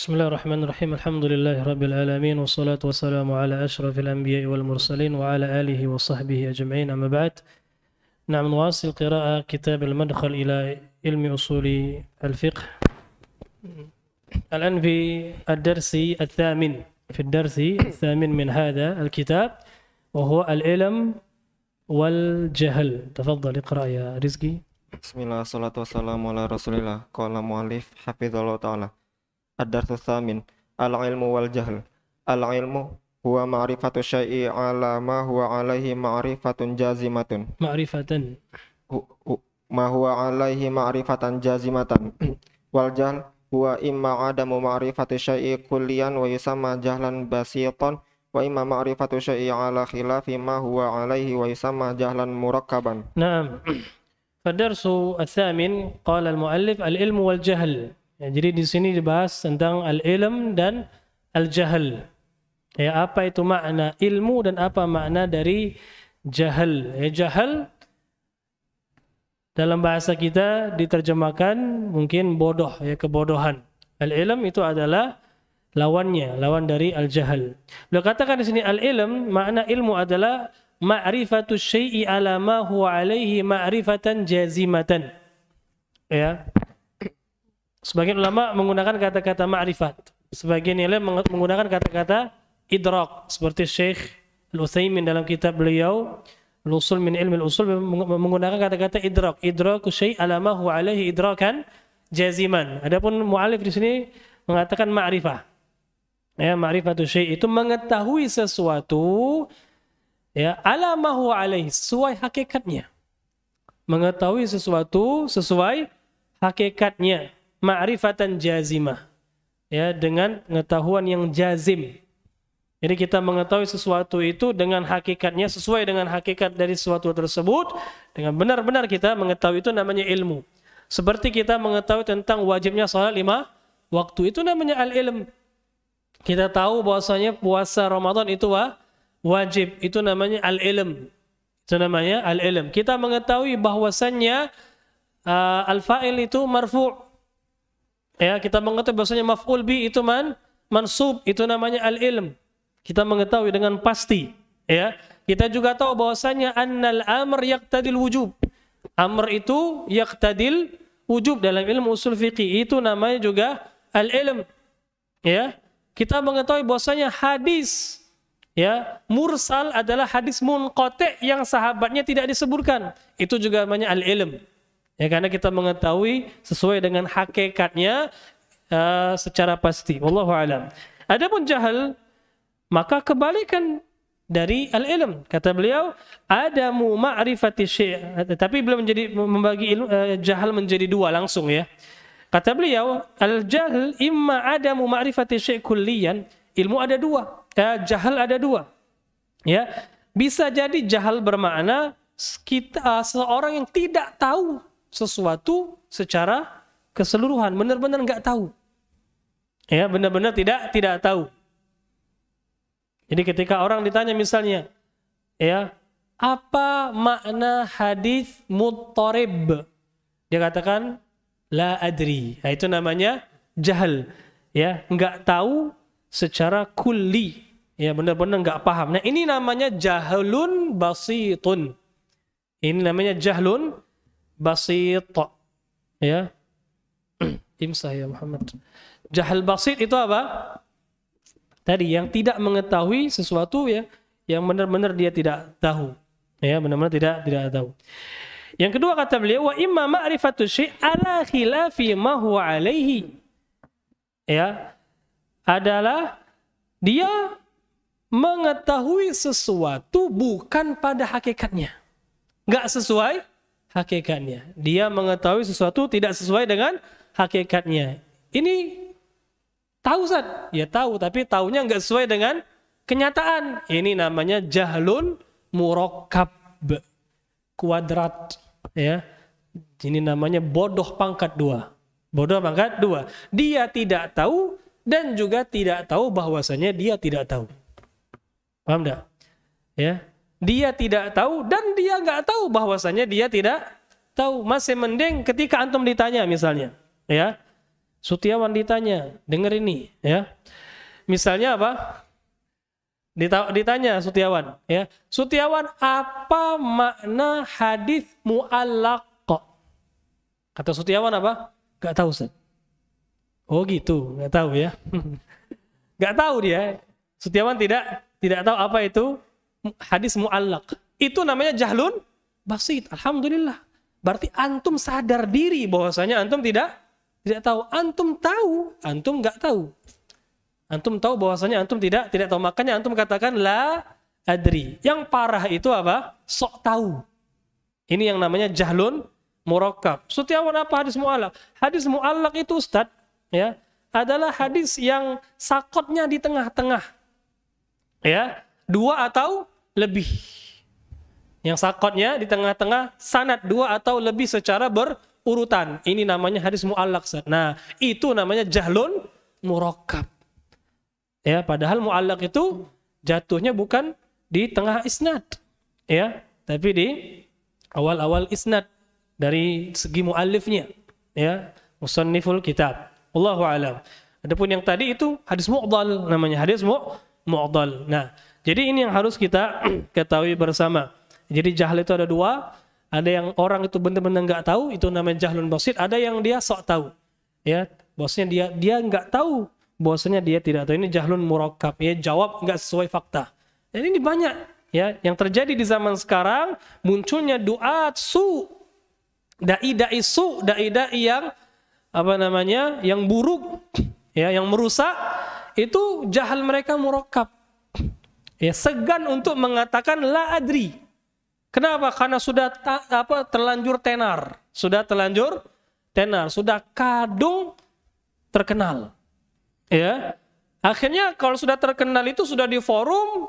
بسم الله الرحمن الرحيم الحمد لله رب العالمين والصلاة والسلام على أشرف الأنبياء والمرسلين وعلى آله وصحبه أجمعين أما بعد نعم نواصل قراءة كتاب المدخل إلى علم أصول الفقه الآن في الدرس الثامن في الدرس الثامن من هذا الكتاب وهو العلم والجهل تفضل اقرأ يا رزقي بسم الله والصلاة والسلام على رسول الله قال المؤلف حفظ الله تعالى Ad-Darsus Samin Al-ilmu wal jahl Al-ilmu huwa ma'rifatu syai'i ala ma huwa alaihi ma'rifatun jazimatun Ma'rifatan Ma huwa alaihi ma'rifatan jazimatan Wal jahl huwa imma adamu ma'rifati syai'i kullian wa yusamma jahlan basiton wa imma ma'rifatu syai'i ala khilafi ma huwa alaihi wa yusamma jahlan murakkaban Naam Fadarsu الثامن قال ilmu wal والجهل Ya, jadi di sini dibahas tentang al-ilm dan al-jahal. Ya, apa itu makna ilmu dan apa makna dari jahal? Ya, jahal dalam bahasa kita diterjemahkan mungkin bodoh ya kebodohan. Al-ilm itu adalah lawannya, lawan dari al-jahal. Beliau katakan di sini al-ilm makna ilmu adalah ma'rifatu syai'i ala ma huwa alaihi ma'rifatan jazimatan. Ya. Sebagian ulama menggunakan kata-kata ma'rifat. Sebagian nilai menggunakan kata-kata idrak. Seperti Syekh al dalam kitab beliau Lusul min ilmi usul menggunakan kata-kata idrak. Idraku syai' alamahu alaihi idrakan jaziman. Adapun mu'alif di sini mengatakan ma'rifah. Ya, ma'rifatu syai' itu mengetahui sesuatu ya alamahu alaihi sesuai hakikatnya. Mengetahui sesuatu sesuai hakikatnya ma'rifatan jazimah. Ya, dengan pengetahuan yang jazim. Jadi kita mengetahui sesuatu itu dengan hakikatnya sesuai dengan hakikat dari sesuatu tersebut, dengan benar-benar kita mengetahui itu namanya ilmu. Seperti kita mengetahui tentang wajibnya sholat lima waktu itu namanya al-ilm. Kita tahu bahwasanya puasa Ramadan itu wa, wajib, itu namanya al-ilm. Itu namanya al-ilm. Kita mengetahui bahwasannya uh, al-fa'il itu marfu' Ya, kita mengetahui bahwasanya maf'ul bi itu man mansub, itu namanya al-ilm. Kita mengetahui dengan pasti, ya. Kita juga tahu bahwasanya annal amr yaqtadil wujub. Amr itu yaqtadil wujub dalam ilmu usul fikih itu namanya juga al-ilm. Ya. Kita mengetahui bahwasanya hadis ya, mursal adalah hadis munqati yang sahabatnya tidak disebutkan. Itu juga namanya al-ilm. Ya karena kita mengetahui sesuai dengan hakikatnya uh, secara pasti. Wallahu alam. Adapun jahal maka kebalikan dari al-ilm kata beliau ada ma'rifati syai' tapi belum menjadi membagi ilmu, uh, jahal menjadi dua langsung ya kata beliau al-jahl imma ada ma'rifati syai' kulliyan ilmu ada dua uh, jahal ada dua ya bisa jadi jahal bermakna kita uh, seorang yang tidak tahu sesuatu secara keseluruhan, benar-benar nggak tahu. Ya, benar-benar tidak tidak tahu. Jadi ketika orang ditanya misalnya, ya, apa makna hadis mutorib Dia katakan la adri. Nah, itu namanya jahal. Ya, nggak tahu secara kuli Ya, benar-benar nggak paham. Nah, ini namanya jahalun basitun. Ini namanya jahlun basit ya imsah ya Muhammad jahal basit itu apa tadi yang tidak mengetahui sesuatu ya yang benar-benar dia tidak tahu ya benar-benar tidak tidak tahu yang kedua kata beliau wa imma ma'rifatu syai' ala khilafi ma huwa alaihi ya adalah dia mengetahui sesuatu bukan pada hakikatnya nggak sesuai hakikatnya. Dia mengetahui sesuatu tidak sesuai dengan hakikatnya. Ini tahu Ustaz. Ya tahu, tapi tahunya nggak sesuai dengan kenyataan. Ini namanya jahlun murokab kuadrat ya. Ini namanya bodoh pangkat dua. Bodoh pangkat dua. Dia tidak tahu dan juga tidak tahu bahwasanya dia tidak tahu. Paham tidak? Ya dia tidak tahu dan dia nggak tahu bahwasanya dia tidak tahu masih mending ketika antum ditanya misalnya ya Sutiawan ditanya dengar ini ya misalnya apa Dita ditanya Sutiawan ya Sutiawan apa makna hadis muallaq kata Sutiawan apa nggak tahu Ustaz oh gitu nggak tahu ya nggak tahu dia Sutiawan tidak tidak tahu apa itu hadis mu'allak. Itu namanya jahlun basit. Alhamdulillah. Berarti antum sadar diri bahwasanya antum tidak tidak tahu. Antum tahu, antum nggak tahu. Antum tahu bahwasanya antum tidak tidak tahu. Makanya antum katakan la adri. Yang parah itu apa? Sok tahu. Ini yang namanya jahlun murakab. Setiawan apa hadis mu'allak? Hadis mu'allak itu Ustaz, ya, adalah hadis yang sakotnya di tengah-tengah. Ya, dua atau lebih. Yang sakotnya di tengah-tengah sanat dua atau lebih secara berurutan. Ini namanya hadis mu'allak. Nah, itu namanya jahlun murokab. Ya, padahal mu'allak itu jatuhnya bukan di tengah isnad. Ya, tapi di awal-awal isnad dari segi mu'allifnya. Ya, musanniful kitab. Allahu alam. Adapun yang tadi itu hadis mu'dal namanya hadis mu mu'dal. Nah, jadi ini yang harus kita ketahui bersama. Jadi jahil itu ada dua, ada yang orang itu benar-benar nggak tahu, itu namanya jahlun basit, ada yang dia sok tahu. Ya, bosnya dia dia nggak tahu, bosnya dia tidak tahu. Ini jahlun murakab, ya jawab nggak sesuai fakta. Dan ini banyak ya yang terjadi di zaman sekarang munculnya doa su dai dai su dai dai yang apa namanya yang buruk ya yang merusak itu jahal mereka murakab ya segan untuk mengatakan la adri. Kenapa? Karena sudah ta, apa terlanjur tenar, sudah terlanjur tenar, sudah kadung terkenal. Ya. Akhirnya kalau sudah terkenal itu sudah di forum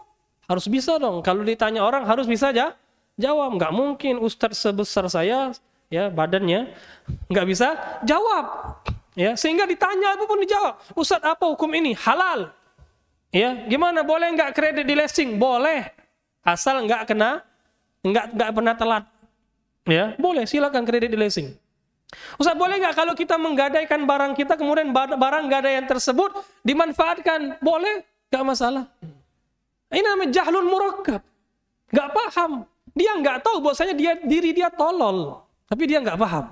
harus bisa dong. Kalau ditanya orang harus bisa aja jawab. Nggak mungkin Ustadz sebesar saya ya badannya nggak bisa jawab. Ya, sehingga ditanya apapun dijawab. Ustadz apa hukum ini? Halal. Ya, gimana? Boleh nggak kredit di leasing? Boleh. Asal nggak kena, nggak nggak pernah telat. Ya, boleh. Silakan kredit di leasing. Ustaz, boleh nggak kalau kita menggadaikan barang kita, kemudian barang gadaian tersebut dimanfaatkan? Boleh, nggak masalah. Ini namanya jahlun murakab. Nggak paham. Dia nggak tahu bahwasanya dia diri dia tolol. Tapi dia nggak paham.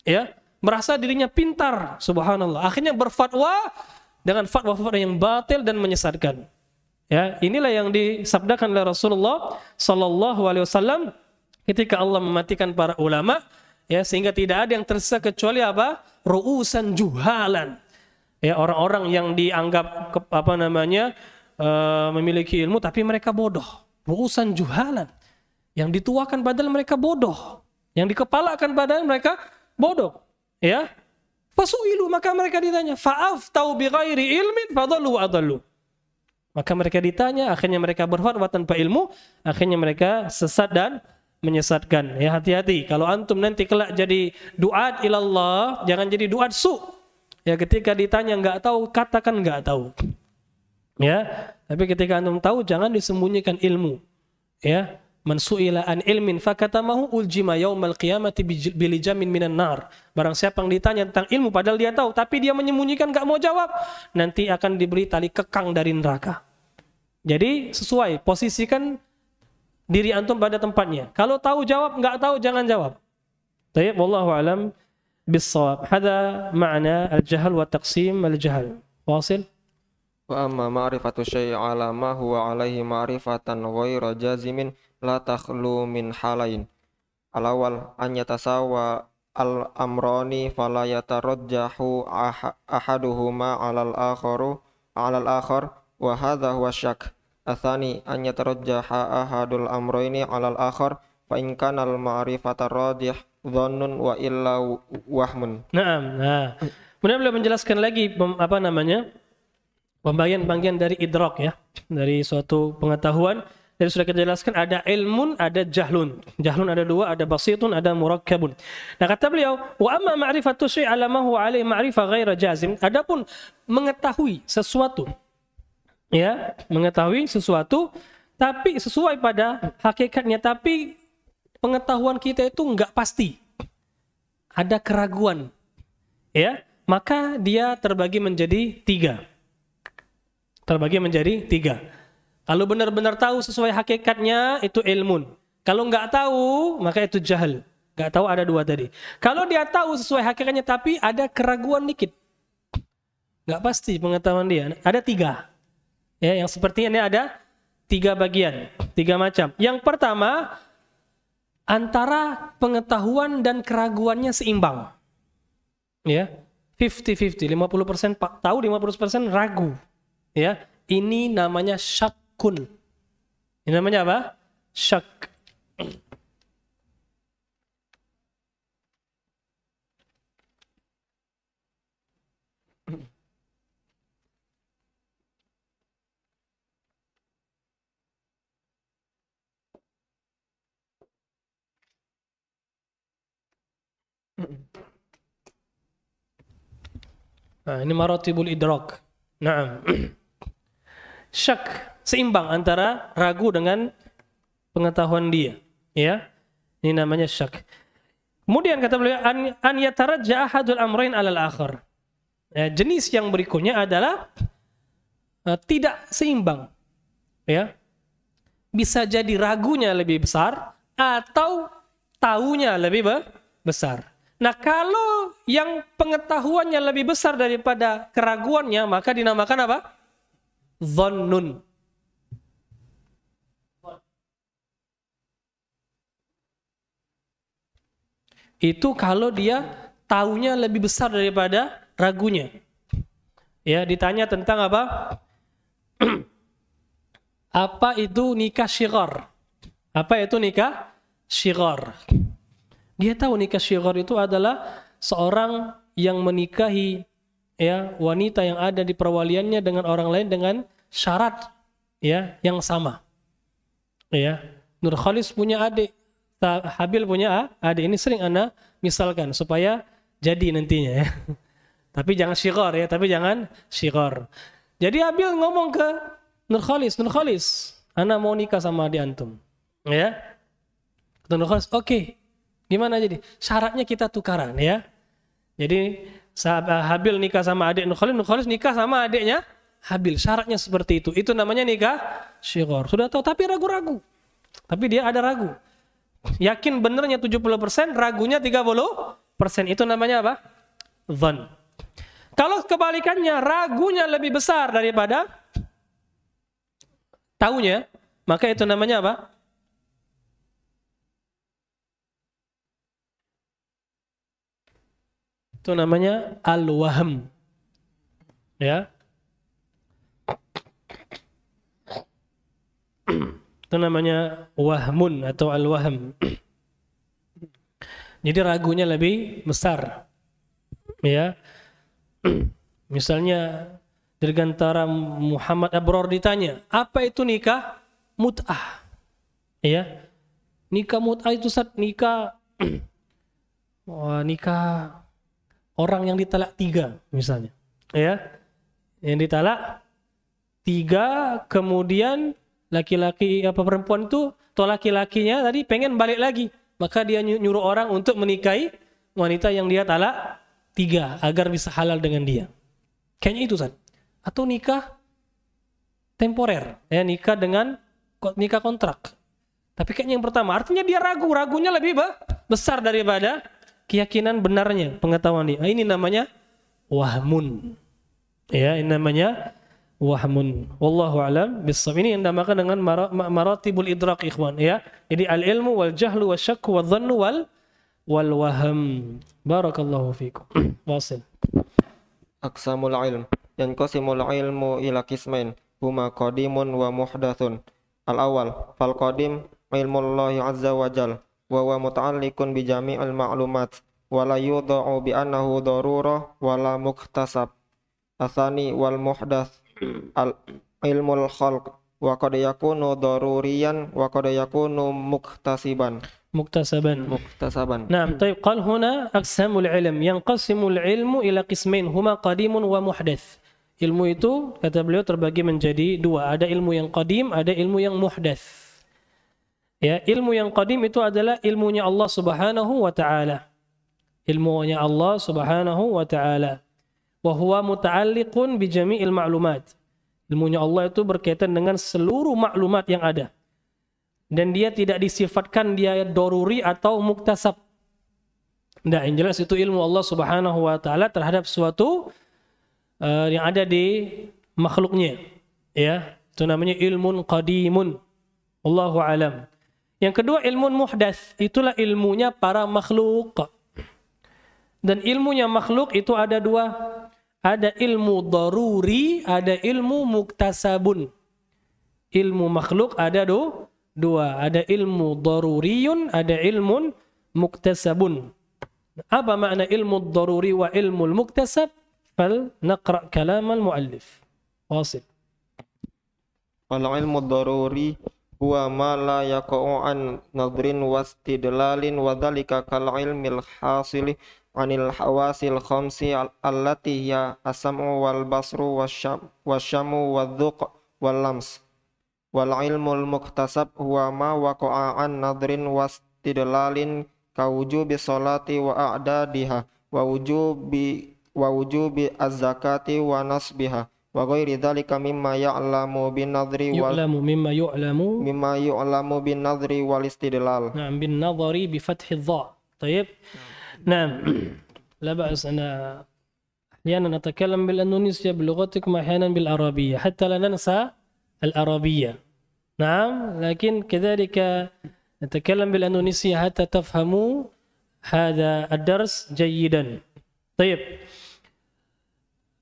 Ya, merasa dirinya pintar, subhanallah. Akhirnya berfatwa dengan fatwa-fatwa yang batil dan menyesatkan. Ya, inilah yang disabdakan oleh Rasulullah Sallallahu Alaihi Wasallam ketika Allah mematikan para ulama, ya sehingga tidak ada yang tersisa kecuali apa? Ruusan juhalan. Ya orang-orang yang dianggap apa namanya uh, memiliki ilmu tapi mereka bodoh. Ruusan juhalan yang dituakan padahal mereka bodoh, yang dikepalakan padahal mereka bodoh. Ya, Fasu'ilu maka mereka ditanya, fa'af tau bi ghairi ilmin fadallu wa adallu. Maka mereka ditanya, akhirnya mereka berfatwa tanpa ilmu, akhirnya mereka sesat dan menyesatkan. Ya hati-hati. Kalau antum nanti kelak jadi duat ilallah, jangan jadi duat su. Ya ketika ditanya nggak tahu, katakan nggak tahu. Ya, tapi ketika antum tahu jangan disembunyikan ilmu. Ya, Man su'ila an ilmin fakatamahu uljima yaumal qiyamati bilijamin minan nar. Barang siapa yang ditanya tentang ilmu padahal dia tahu tapi dia menyembunyikan gak mau jawab, nanti akan diberi tali kekang dari neraka. Jadi sesuai posisikan diri antum pada tempatnya. Kalau tahu jawab, nggak tahu jangan jawab. Tayyib wallahu alam bisawab. Hada ma'na al-jahl wa taqsim al-jahl. Wasil? Wa amma ma'rifatu syai'i ala ma huwa alaihi ma'rifatan ghaira jazimin la takhlu min halain. Alawal an yatasawa al-amrani fala yatarajjahu ah-, ahaduhuma 'alal akharu 'alal akhar wa hadha huwa syak. Athani an yatarajjaha ahadul amrayni 'alal akhar fa in kana al-ma'rifatar radih dhannun wa illa wahmun. Naam. Nah. Kemudian beliau menjelaskan lagi apa namanya? pembagian-pembagian dari idrok ya, dari suatu pengetahuan. Jadi sudah kita jelaskan ada ilmun, ada jahlun. Jahlun ada dua, ada basitun, ada murakkabun. Nah kata beliau, wa amma ma'rifatu syai' alamahu alaihi ma'rifah ghaira jazim. Adapun mengetahui sesuatu ya, mengetahui sesuatu tapi sesuai pada hakikatnya tapi pengetahuan kita itu nggak pasti. Ada keraguan. Ya, maka dia terbagi menjadi tiga terbagi menjadi tiga. Kalau benar-benar tahu sesuai hakikatnya itu ilmun. Kalau nggak tahu maka itu jahil. Nggak tahu ada dua tadi. Kalau dia tahu sesuai hakikatnya tapi ada keraguan dikit. Nggak pasti pengetahuan dia. Ada tiga. Ya, yang seperti ini ada tiga bagian, tiga macam. Yang pertama antara pengetahuan dan keraguannya seimbang. Ya, 50-50, 50%, 50 tahu, 50% ragu ya ini namanya syakun ini namanya apa syak Nah, ini marotibul idrak. Nah. syak seimbang antara ragu dengan pengetahuan dia ya ini namanya syak kemudian kata beliau an, an yataraja ahadul amrain alal akhir. ya, jenis yang berikutnya adalah uh, tidak seimbang ya bisa jadi ragunya lebih besar atau tahunya lebih be besar Nah, kalau yang pengetahuannya lebih besar daripada keraguannya, maka dinamakan apa? Zonnun. Itu kalau dia taunya lebih besar daripada ragunya. Ya, ditanya tentang apa? apa itu nikah syighar? Apa itu nikah syighar? Dia tahu nikah syighar itu adalah seorang yang menikahi ya wanita yang ada di perwaliannya dengan orang lain dengan syarat ya yang sama. Ya, Nur Khalis punya adik, Habil punya adik. Ini sering Anda misalkan supaya jadi nantinya ya. Tapi jangan syikor ya, tapi jangan syikor. Jadi Habil ngomong ke Nur Khalis, Nur Khalis, Anda mau nikah sama adik antum. Ya. Nur Khalis, oke. Okay. Gimana jadi? Syaratnya kita tukaran ya. Jadi sahabat Habil nikah sama adik Nukhalis, Nukhalis nikah sama adiknya Habil. Syaratnya seperti itu. Itu namanya nikah syiror. Sudah tahu tapi ragu-ragu. Tapi dia ada ragu. Yakin benernya 70%, ragunya 30%. Itu namanya apa? Dhan. Kalau kebalikannya, ragunya lebih besar daripada tahunya, maka itu namanya apa? Itu namanya al-waham. Ya. Itu namanya wahmun atau al-waham. Jadi ragunya lebih besar. Ya. Misalnya dirgantara Muhammad Abror eh, ditanya, "Apa itu nikah mut'ah?" Ya. Nikah mut'ah itu saat nikah oh, nikah orang yang ditalak tiga misalnya ya yang ditalak tiga kemudian laki-laki apa perempuan itu atau laki-lakinya tadi pengen balik lagi maka dia nyuruh orang untuk menikahi wanita yang dia talak tiga agar bisa halal dengan dia kayaknya itu saat atau nikah temporer ya nikah dengan nikah kontrak tapi kayaknya yang pertama artinya dia ragu ragunya lebih besar daripada keyakinan benarnya pengetahuan ini Nah, ini namanya wahmun. Ya, ini namanya wahmun. Wallahu alam bisawab. Ini yang dinamakan dengan mar maratibul idrak ikhwan, ya. Jadi al ilmu wal jahlu wal wa wal dhannu wal wal waham. Barakallahu fikum. Wasil. Aksamul ilm. Yanqasimul ilmu ila qismain huma qadimun wa muhdatsun. Al awal fal qadim Allah azza wa jal wa huwa muta'alliqun bi jami'il ma'lumat wa la yudha'u bi annahu darurah wa la muktasab asani wal muhdats al ilmul khalq wa qad yakunu daruriyan wa qad yakunu muktasiban muktasaban مكتسبا نعم طيب قال هنا أقسام العلم ينقسم العلم إلى قسمين هما قديم ومحدث ilmu itu kata beliau terbagi menjadi dua ada ilmu yang qadim ada ilmu yang muhdats Ya, ilmu yang qadim itu adalah ilmunya Allah Subhanahu wa taala. Ilmunya Allah Subhanahu wa taala. Wa huwa muta'alliqun bi jami'il ma'lumat. Ilmunya Allah itu berkaitan dengan seluruh maklumat yang ada. Dan dia tidak disifatkan dia doruri atau muktasab. Tidak, yang jelas itu ilmu Allah Subhanahu wa taala terhadap suatu uh, yang ada di makhluknya. Ya, itu namanya ilmun qadimun. Allahu alam. Yang kedua ilmu muhdas, itulah ilmunya para makhluk. Dan ilmunya makhluk itu ada dua. Ada ilmu daruri, ada ilmu muktasabun. Ilmu makhluk ada do, dua. Ada ilmu daruriyun, ada ilmu muktasabun. Apa makna ilmu daruri wa ilmu muktasab? Fal naqra kalam al-muallif. Wasil. Wal ilmu daruri huwa ma la yaqa'u an nadrin wastidlalin wa dhalika kal ilmil hasili anil hawasil khamsi allati ya as wal basru wasyamu wadzuq wal lams wal ilmul muktasab huwa ma waqa'a an nadrin wastidlalin wujubi salati wa a'dadiha wa wujubi wa wujubi az-zakati wa nasbiha وغير ذلك مما يعلم بالنظر يعلم مما يعلم مما يعلم بالنظر والاستدلال نعم بالنظر بفتح الضاء طيب نعم لا بأس أنا أحيانا أتكلم بالأندونيسيا بلغتكم أحيانا بالعربية حتى لا ننسى العربية نعم لكن كذلك نتكلم بالأندونيسيا حتى تفهموا هذا الدرس جيدا طيب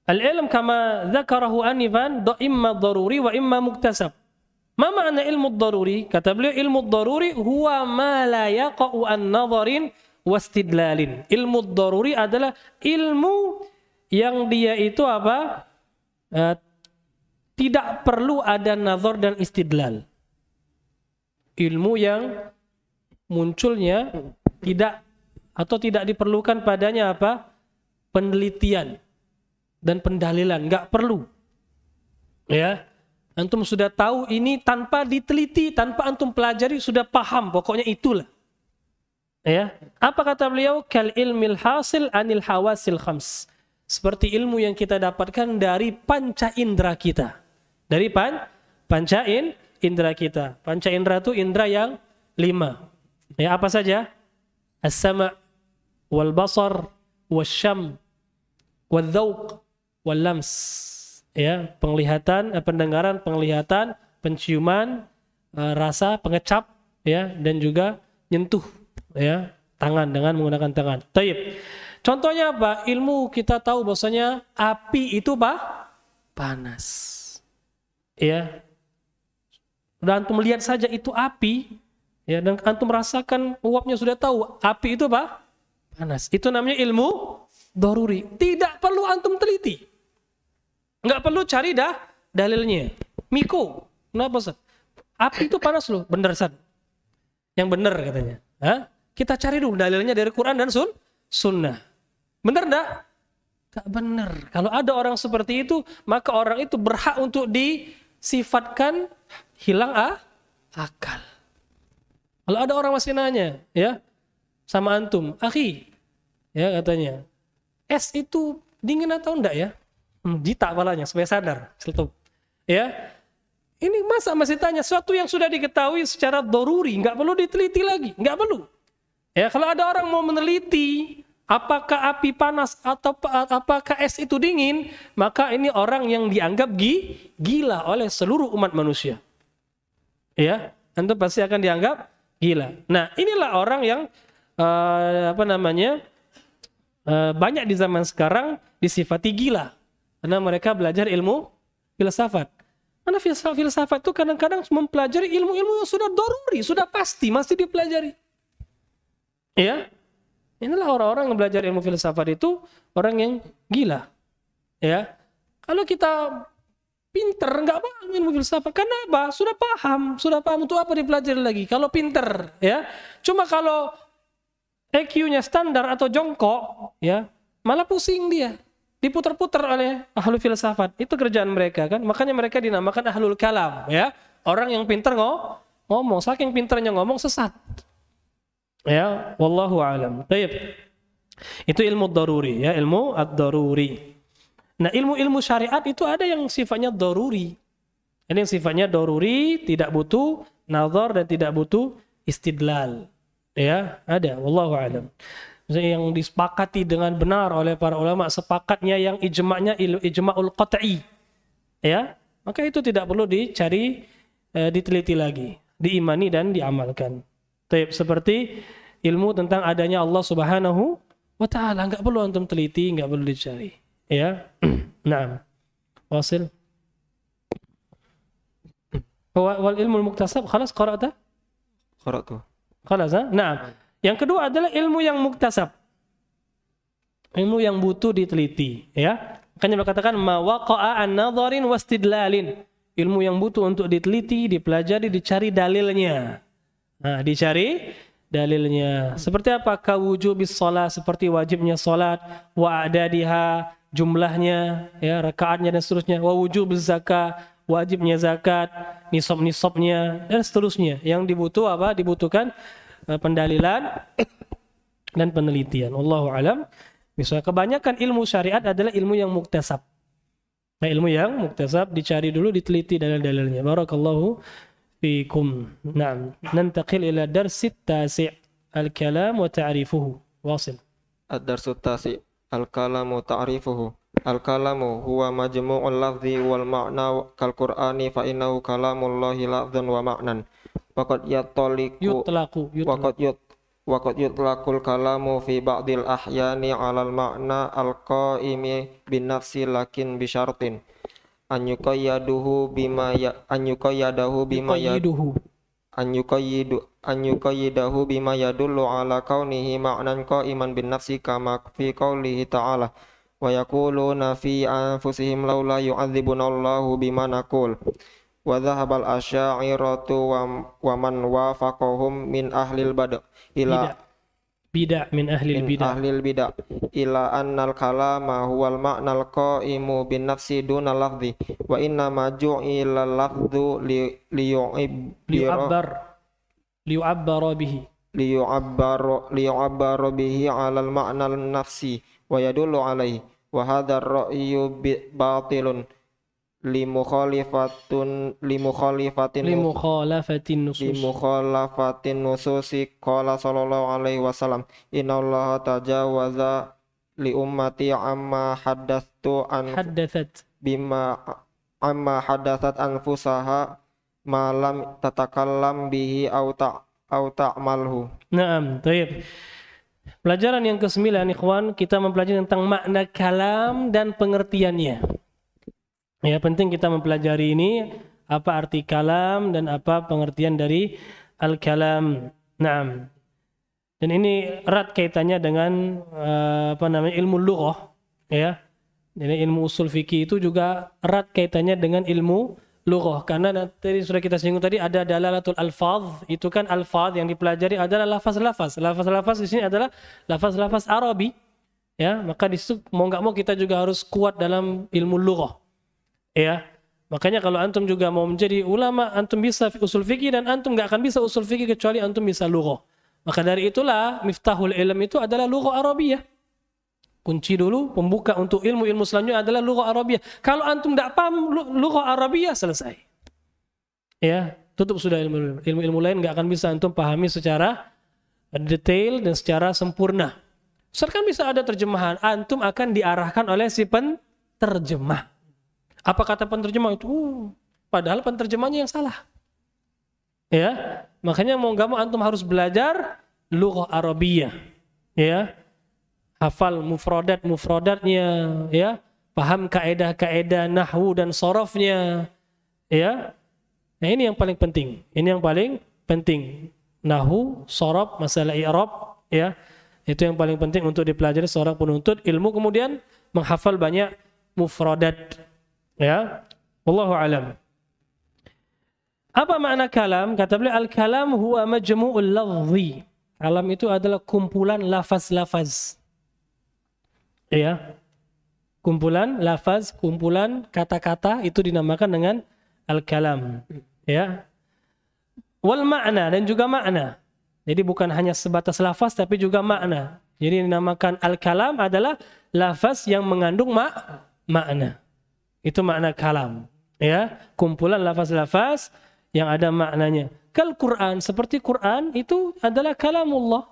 Al-ilm kama dhakarahu anifan da'imma daruri wa imma muktasab. Ma ma'ana ilmu daruri? Kata beliau ilmu daruri huwa ma la yaqa'u an wa wastidlalin. Ilmu daruri adalah ilmu yang dia itu apa? Uh, tidak perlu ada nazar dan istidlal. Ilmu yang munculnya tidak atau tidak diperlukan padanya apa? penelitian dan pendalilan, nggak perlu. Ya, antum sudah tahu ini tanpa diteliti, tanpa antum pelajari sudah paham, pokoknya itulah. Ya, apa kata beliau? Kal ilmil hasil anil hawasil khams. Seperti ilmu yang kita dapatkan dari panca indera kita. Dari pan panca in, indera kita. Panca indera itu indera yang lima. Ya, apa saja? As-sama' wal basar wasyam wal walams ya penglihatan eh, pendengaran penglihatan penciuman eh, rasa pengecap ya dan juga nyentuh ya tangan dengan menggunakan tangan taib contohnya apa ilmu kita tahu bahwasanya api itu pak panas ya dan antum melihat saja itu api ya dan antum merasakan uapnya sudah tahu api itu apa panas itu namanya ilmu doruri tidak perlu antum teliti Nggak perlu cari dah dalilnya. Miko, kenapa Ustaz? Api itu panas loh, bener Ustaz. Yang bener katanya. Hah? Kita cari dulu dalilnya dari Quran dan sun sunnah. Bener enggak? Gak bener. Kalau ada orang seperti itu, maka orang itu berhak untuk disifatkan hilang ah, akal. Kalau ada orang masih nanya, ya, sama antum, akhi, ya katanya, es itu dingin atau enggak ya? Hmm, jita kepalanya supaya sadar seletup ya ini masa masih tanya sesuatu yang sudah diketahui secara doruri nggak perlu diteliti lagi nggak perlu ya kalau ada orang mau meneliti apakah api panas atau apakah es itu dingin maka ini orang yang dianggap gila oleh seluruh umat manusia ya tentu pasti akan dianggap gila nah inilah orang yang uh, apa namanya uh, banyak di zaman sekarang disifati gila karena mereka belajar ilmu filsafat. Karena filsafat filsafat itu kadang-kadang mempelajari ilmu-ilmu yang sudah doruri, sudah pasti, masih dipelajari. Ya, inilah orang-orang yang belajar ilmu filsafat itu orang yang gila. Ya, kalau kita pinter nggak paham ilmu filsafat karena apa? Sudah paham, sudah paham untuk apa dipelajari lagi? Kalau pinter, ya. Cuma kalau EQ-nya standar atau jongkok, ya, malah pusing dia diputar-putar oleh ahlu filsafat. Itu kerjaan mereka kan. Makanya mereka dinamakan ahlul kalam ya. Orang yang pintar ngo ngomong, saking pintarnya ngomong sesat. Ya, wallahu alam. Taib. Itu ilmu daruri ya, ilmu ad-daruri. Nah, ilmu-ilmu syariat itu ada yang sifatnya daruri. Ini yang sifatnya daruri, tidak butuh nazar dan tidak butuh istidlal. Ya, ada wallahu alam yang disepakati dengan benar oleh para ulama sepakatnya yang ijma'nya ijma'ul qat'i ya maka itu tidak perlu dicari e, diteliti lagi diimani dan diamalkan Taip, seperti ilmu tentang adanya Allah Subhanahu wa taala enggak perlu antum teliti enggak perlu dicari ya nah wasil wal ilmu muktasab khalas qara'ta qara'tu khalas ha nah yang kedua adalah ilmu yang muktasab. Ilmu yang butuh diteliti, ya. Makanya beliau katakan mawaqa'a an-nadharin wastidlalin. Ilmu yang butuh untuk diteliti, dipelajari, dicari dalilnya. Nah, dicari dalilnya. Seperti apa? Kawujubis salat, seperti wajibnya salat, wa adadiha, jumlahnya, ya, rakaatnya dan seterusnya, wa zakat, wajibnya zakat, nisab-nisabnya dan seterusnya. Yang dibutuh apa? Dibutuhkan Eh, pendalilan dan penelitian. Allahu alam. Misalnya kebanyakan ilmu syariat adalah ilmu yang muktasab. Nah, ilmu yang muktasab dicari dulu diteliti dalil-dalilnya. Barakallahu fiikum. Naam. Nantaqil ila darsit tasi' al-kalam wa ta'rifuhu. Wasil. Ad-darsu tasi' al-kalam wa ta'rifuhu. Al-kalamu huwa majmu'ul lafzi wal ma'na kal-Qur'ani fa innahu kalamullahi lafzan wa ma'nan. Wakot yatoliku yutlaku, Wakat yud, yut yud yutlaqul kalamu fi ba'dil ahyani alal makna al-qaimi bin nafsi lakin bisyartin an yaduhu bima ya an yadahu bima ya an yuqayyidu bima yadullu ala kaunihi ma'nan qaiman bin nafsi kama fi qaulihi ta'ala wa yaquluna fi anfusihim laula yu'adzibuna Allahu bima naqul wa dhahabal asyairatu wa, wa man wafaqahum min ahlil bada ila bida min ahlil bida ahlil bida ila annal kalama ma'na al qaimu bin nafsi duna lafzi wa inna ma ju'ila lafzu li yu'abbar li liyu'abbara bihi li liyu'abbara bihi ma'na al nafsi wa yadullu 'alayhi wa ar ra'yu batilun limukhalifatun limukhalifatin limukhalafatin nusus limukhalafatin nusus qala sallallahu alaihi wasallam innallaha tajawaza li ummati amma haddatsu an haddatsat bima amma haddatsat anfusaha malam tatakallam bihi au ta au ta'malhu na'am tayyib Pelajaran yang kesembilan, ikhwan, kita mempelajari tentang makna kalam dan pengertiannya. Ya, penting kita mempelajari ini apa arti kalam dan apa pengertian dari al-kalam. Naam. Dan ini erat kaitannya dengan uh, apa namanya ilmu lughah, ya. Jadi ilmu usul fikih itu juga erat kaitannya dengan ilmu lughah karena tadi sudah kita singgung tadi ada dalalatul alfaz, itu kan alfaz yang dipelajari adalah lafaz-lafaz. Lafaz-lafaz di sini adalah lafaz-lafaz Arabi. Ya, maka di mau nggak mau kita juga harus kuat dalam ilmu lughah Ya, makanya kalau antum juga mau menjadi ulama, antum bisa usul fikih dan antum nggak akan bisa usul fikih kecuali antum bisa lugo Maka dari itulah miftahul ilm itu adalah lugo Arabiyah. Kunci dulu pembuka untuk ilmu-ilmu selanjutnya adalah lugo Arabiyah. Kalau antum tidak paham lugo Arabiyah selesai. Ya, tutup sudah ilmu-ilmu. ilmu lain nggak akan bisa antum pahami secara detail dan secara sempurna. Serkan bisa ada terjemahan, antum akan diarahkan oleh si pen terjemah apa kata penterjemah itu? Uh, padahal penterjemahnya yang salah. Ya, makanya mau nggak mau antum harus belajar lughah Arabiyah. Ya, hafal mufrodat mufrodatnya, ya, paham kaedah-kaedah nahwu dan sorofnya, ya. Nah ini yang paling penting. Ini yang paling penting. Nahwu, sorof, masalah i'rab, ya. Itu yang paling penting untuk dipelajari seorang penuntut ilmu kemudian menghafal banyak mufrodat Ya, wallahu alam. Apa makna kalam? Kata beliau al-kalam huwa majmu'ul lafzi. Kalam itu adalah kumpulan lafaz-lafaz. Ya. Kumpulan lafaz, kumpulan kata-kata itu dinamakan dengan al-kalam. Ya. Wal makna dan juga makna. Jadi bukan hanya sebatas lafaz tapi juga makna. Jadi dinamakan al-kalam adalah lafaz yang mengandung mak makna. Itu makna kalam. Ya, kumpulan lafaz-lafaz yang ada maknanya. Kal Quran, seperti Quran itu adalah kalamullah.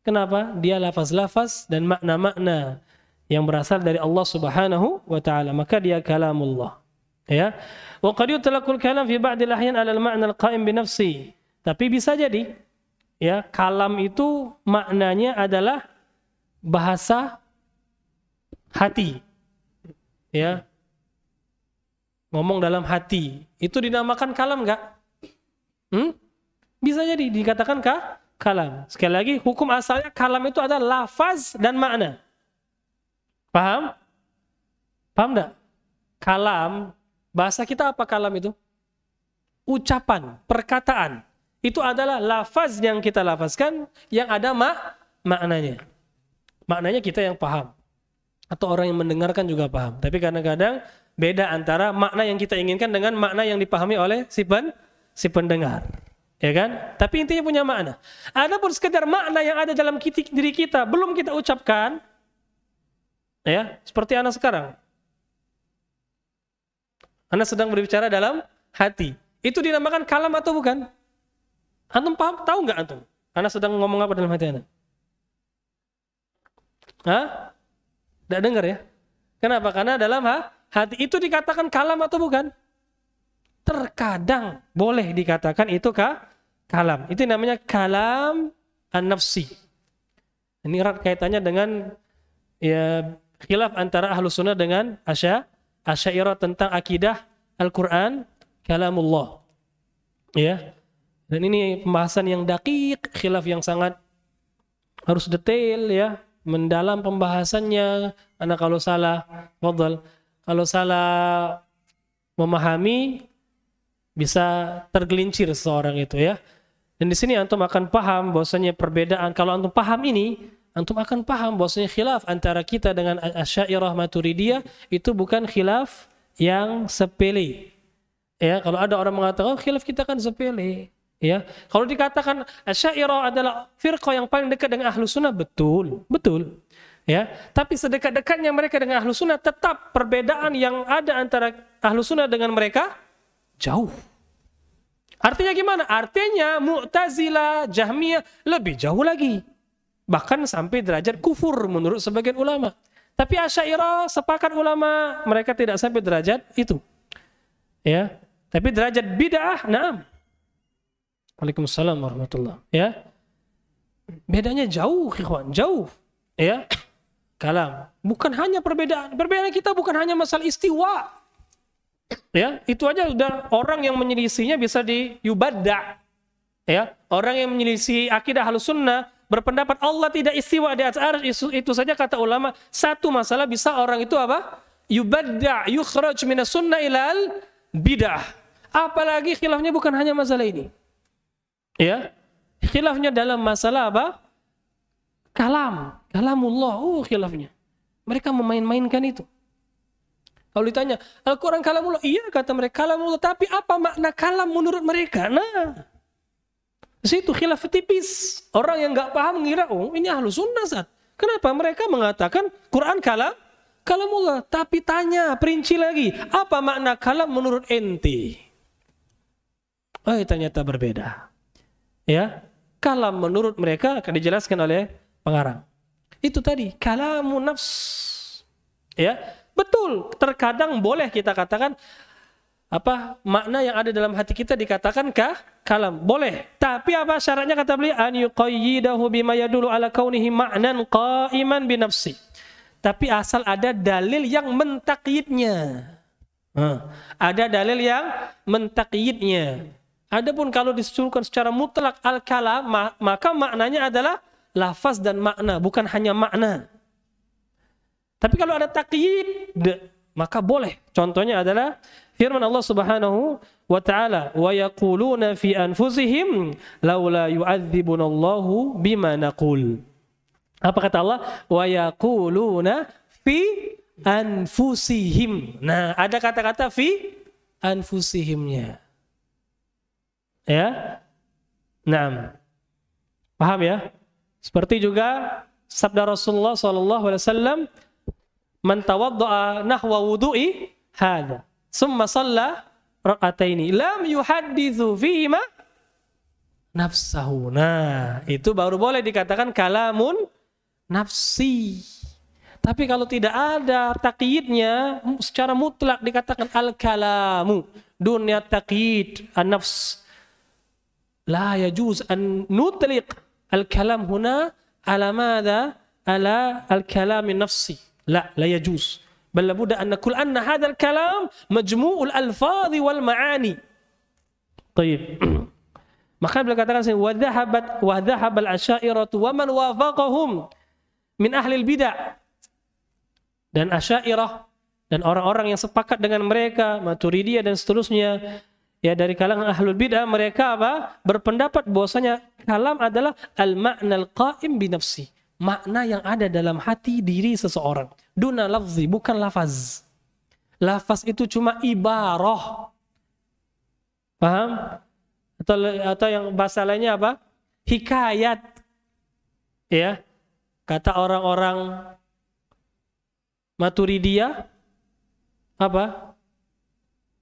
Kenapa? Dia lafaz-lafaz dan makna-makna yang berasal dari Allah Subhanahu wa taala, maka dia kalamullah. Ya. Wa qad yutlaqul kalam fi ba'd al-ahyan 'ala al-ma'na al-qa'im bi nafsi. Tapi bisa jadi ya, kalam itu maknanya adalah bahasa hati. Ya, ngomong dalam hati itu dinamakan kalam nggak? Hmm? Bisa jadi dikatakan kah? kalam. Sekali lagi hukum asalnya kalam itu ada lafaz dan makna. Paham? Paham nggak Kalam bahasa kita apa kalam itu? Ucapan, perkataan. Itu adalah lafaz yang kita lafazkan yang ada mak maknanya. Maknanya kita yang paham atau orang yang mendengarkan juga paham. Tapi kadang-kadang beda antara makna yang kita inginkan dengan makna yang dipahami oleh si pen si pendengar. Ya kan? Tapi intinya punya makna. Adapun sekedar makna yang ada dalam diri kita belum kita ucapkan ya, seperti anak sekarang. anak sedang berbicara dalam hati. Itu dinamakan kalam atau bukan? Antum paham tahu nggak antum? anak sedang ngomong apa dalam hati anak Hah? Tidak dengar ya? Kenapa? Karena dalam ha hati itu dikatakan kalam atau bukan? Terkadang boleh dikatakan itu kah kalam. Itu namanya kalam an-nafsi. Ini erat kaitannya dengan ya khilaf antara ahlu sunnah dengan asya asyairah tentang akidah Al-Quran kalamullah ya dan ini pembahasan yang dakik khilaf yang sangat harus detail ya mendalam pembahasannya anak kalau salah fadal kalau salah memahami bisa tergelincir seseorang itu ya. Dan di sini antum akan paham bahwasanya perbedaan kalau antum paham ini antum akan paham bahwasanya khilaf antara kita dengan Asy'ariyah Maturidiyah itu bukan khilaf yang sepele. Ya, kalau ada orang mengatakan oh, khilaf kita kan sepele, ya. Kalau dikatakan Asy'ariyah adalah firqa yang paling dekat dengan Ahlus Sunnah betul, betul ya tapi sedekat-dekatnya mereka dengan ahlu sunnah tetap perbedaan yang ada antara ahlu sunnah dengan mereka jauh artinya gimana artinya mu'tazila jahmiyah lebih jauh lagi bahkan sampai derajat kufur menurut sebagian ulama tapi asyairah sepakat ulama mereka tidak sampai derajat itu ya tapi derajat bid'ah naam Waalaikumsalam warahmatullah ya bedanya jauh ikhwan jauh ya kalam. Bukan hanya perbedaan. Perbedaan kita bukan hanya masalah istiwa. Ya, itu aja udah orang yang menyelisihinya bisa diyubada. Ya, orang yang menyelisih akidah halus sunnah berpendapat Allah tidak istiwa di atas arsy itu, saja kata ulama satu masalah bisa orang itu apa? Yubadda, yukhraj mina sunnah ilal bidah. Apalagi khilafnya bukan hanya masalah ini. Ya. Khilafnya dalam masalah apa? Kalam. Kalamullah, oh khilafnya. Mereka memain-mainkan itu. Kalau ditanya, Al-Quran kalamullah, iya kata mereka kalamullah, tapi apa makna kalam menurut mereka? Nah, situ khilaf tipis. Orang yang gak paham ngira, oh ini ahlu sunnah saat. Kenapa mereka mengatakan Quran kalam? Kalamullah, tapi tanya, perinci lagi, apa makna kalam menurut enti? Oh, eh, ternyata berbeda. Ya, kalam menurut mereka akan dijelaskan oleh pengarang. Itu tadi kalamu nafs. Ya, betul. Terkadang boleh kita katakan apa makna yang ada dalam hati kita dikatakan kah kalam boleh tapi apa syaratnya kata beliau an yuqayyidahu bima yadulu ala kaunihi ma'nan qa'iman bi nafsi tapi asal ada dalil yang mentakyidnya ada dalil yang mentakyidnya adapun kalau disuruhkan secara mutlak al kalam maka maknanya adalah lafaz dan makna, bukan hanya makna. Tapi kalau ada takyid, maka boleh. Contohnya adalah firman Allah Subhanahu wa taala, "Wa yaquluna fi anfusihim laula yu'adzibunallahu bima naqul." Apa kata Allah? Wa yaquluna fi anfusihim. Nah, ada kata-kata fi anfusihimnya. Ya. Naam. Paham ya? Seperti juga sabda Rasulullah sallallahu alaihi wasallam, "Man nahwa wudu'i hadza, summa shalla raqataini, lam fihi ma nafsahu." Nah, itu baru boleh dikatakan kalamun nafsi. Tapi kalau tidak ada takyidnya secara mutlak dikatakan al-kalamu dunia takyid an-nafs la yajuz an nutliq al-kalam huna ala madha ala al-kalami nafsi. La, la yajuz. بل لابد أن نقول أن هذا الكلام مجموع الألفاظ والمعاني طيب Maka beliau katakan sini wadhahabat wadhahab al-asyairatu wa man wafaqahum Dan asyairah dan orang-orang yang sepakat dengan mereka, Maturidiyah dan seterusnya ya dari kalangan ahlul bidah mereka apa berpendapat bahwasanya kalam adalah al makna al qaim binafsi makna yang ada dalam hati diri seseorang duna lafzi bukan lafaz lafaz itu cuma ibarah paham atau atau yang bahasa lainnya apa hikayat ya kata orang-orang maturidiyah apa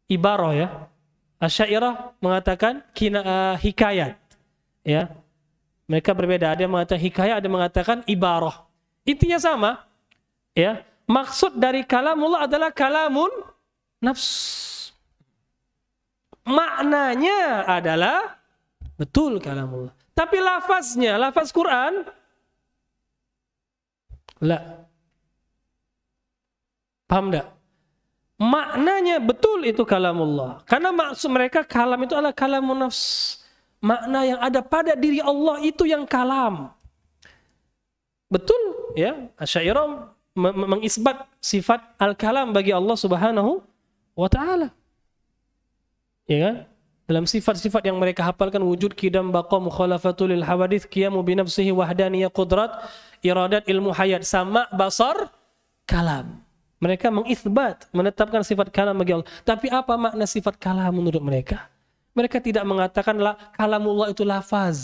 ibarah ya Asyairah mengatakan kina, uh, hikayat. Ya. Mereka berbeda. Ada yang mengatakan hikayat, ada yang mengatakan ibarah. Intinya sama. Ya. Maksud dari kalamullah adalah kalamun nafs. Maknanya adalah betul kalamullah. Tapi lafaznya, lafaz Quran La. Paham enggak? maknanya betul itu kalamullah. Karena maksud mereka kalam itu adalah kalam nafs. Makna yang ada pada diri Allah itu yang kalam. Betul ya, Asy'ariyah mengisbat sifat al-kalam bagi Allah Subhanahu wa taala. Ya kan? Dalam sifat-sifat yang mereka hafalkan wujud kidam baqa mukhalafatu lil hawadith qiyamu bi nafsihi wahdaniyah qudrat iradat ilmu hayat sama basar kalam. Mereka mengisbat, menetapkan sifat kalam bagi Allah. Tapi apa makna sifat kalam menurut mereka? Mereka tidak mengatakan kalamullah itu lafaz.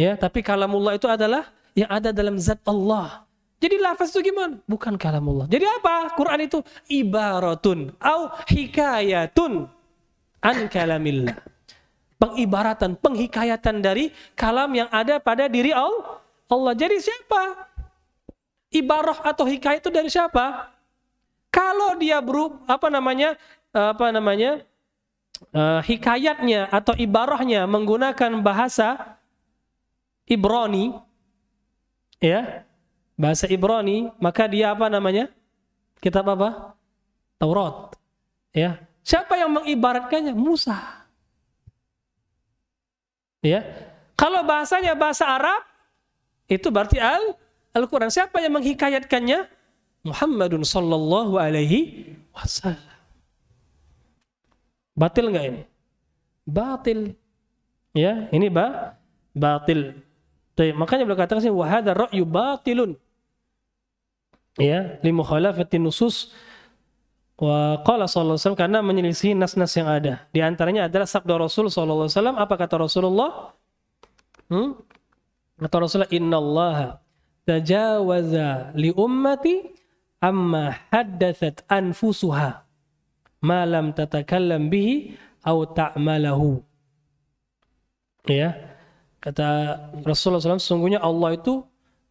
Ya, tapi kalamullah itu adalah yang ada dalam zat Allah. Jadi lafaz itu gimana? Bukan kalamullah. Jadi apa? Quran itu ibaratun au hikayatun an kalamillah. Pengibaratan, penghikayatan dari kalam yang ada pada diri Allah. Allah. Jadi siapa ibarah atau hikayat itu dari siapa? Kalau dia beru apa namanya apa namanya uh, hikayatnya atau ibarahnya menggunakan bahasa Ibrani, ya bahasa Ibrani, maka dia apa namanya kitab apa Taurat, ya siapa yang mengibaratkannya Musa, ya kalau bahasanya bahasa Arab itu berarti al Al-Quran. Siapa yang menghikayatkannya? Muhammadun sallallahu alaihi wasallam. Batil nggak ini? Batil. Ya, ini ba batil. Tuh, makanya beliau katakan sih wahada ra'yu batilun. Ya, li mukhalafati nusus Wa qala sallallahu alaihi wasallam karena menyelisih nas-nas yang ada. Di antaranya adalah sabda Rasul sallallahu alaihi wasallam apa kata Rasulullah? Hmm? Kata Rasulullah innallaha tajawaza li ummati amma haddathat anfusuha ma lam tatakallam bihi au ta'malahu. Ya. Kata Rasulullah SAW, sesungguhnya Allah itu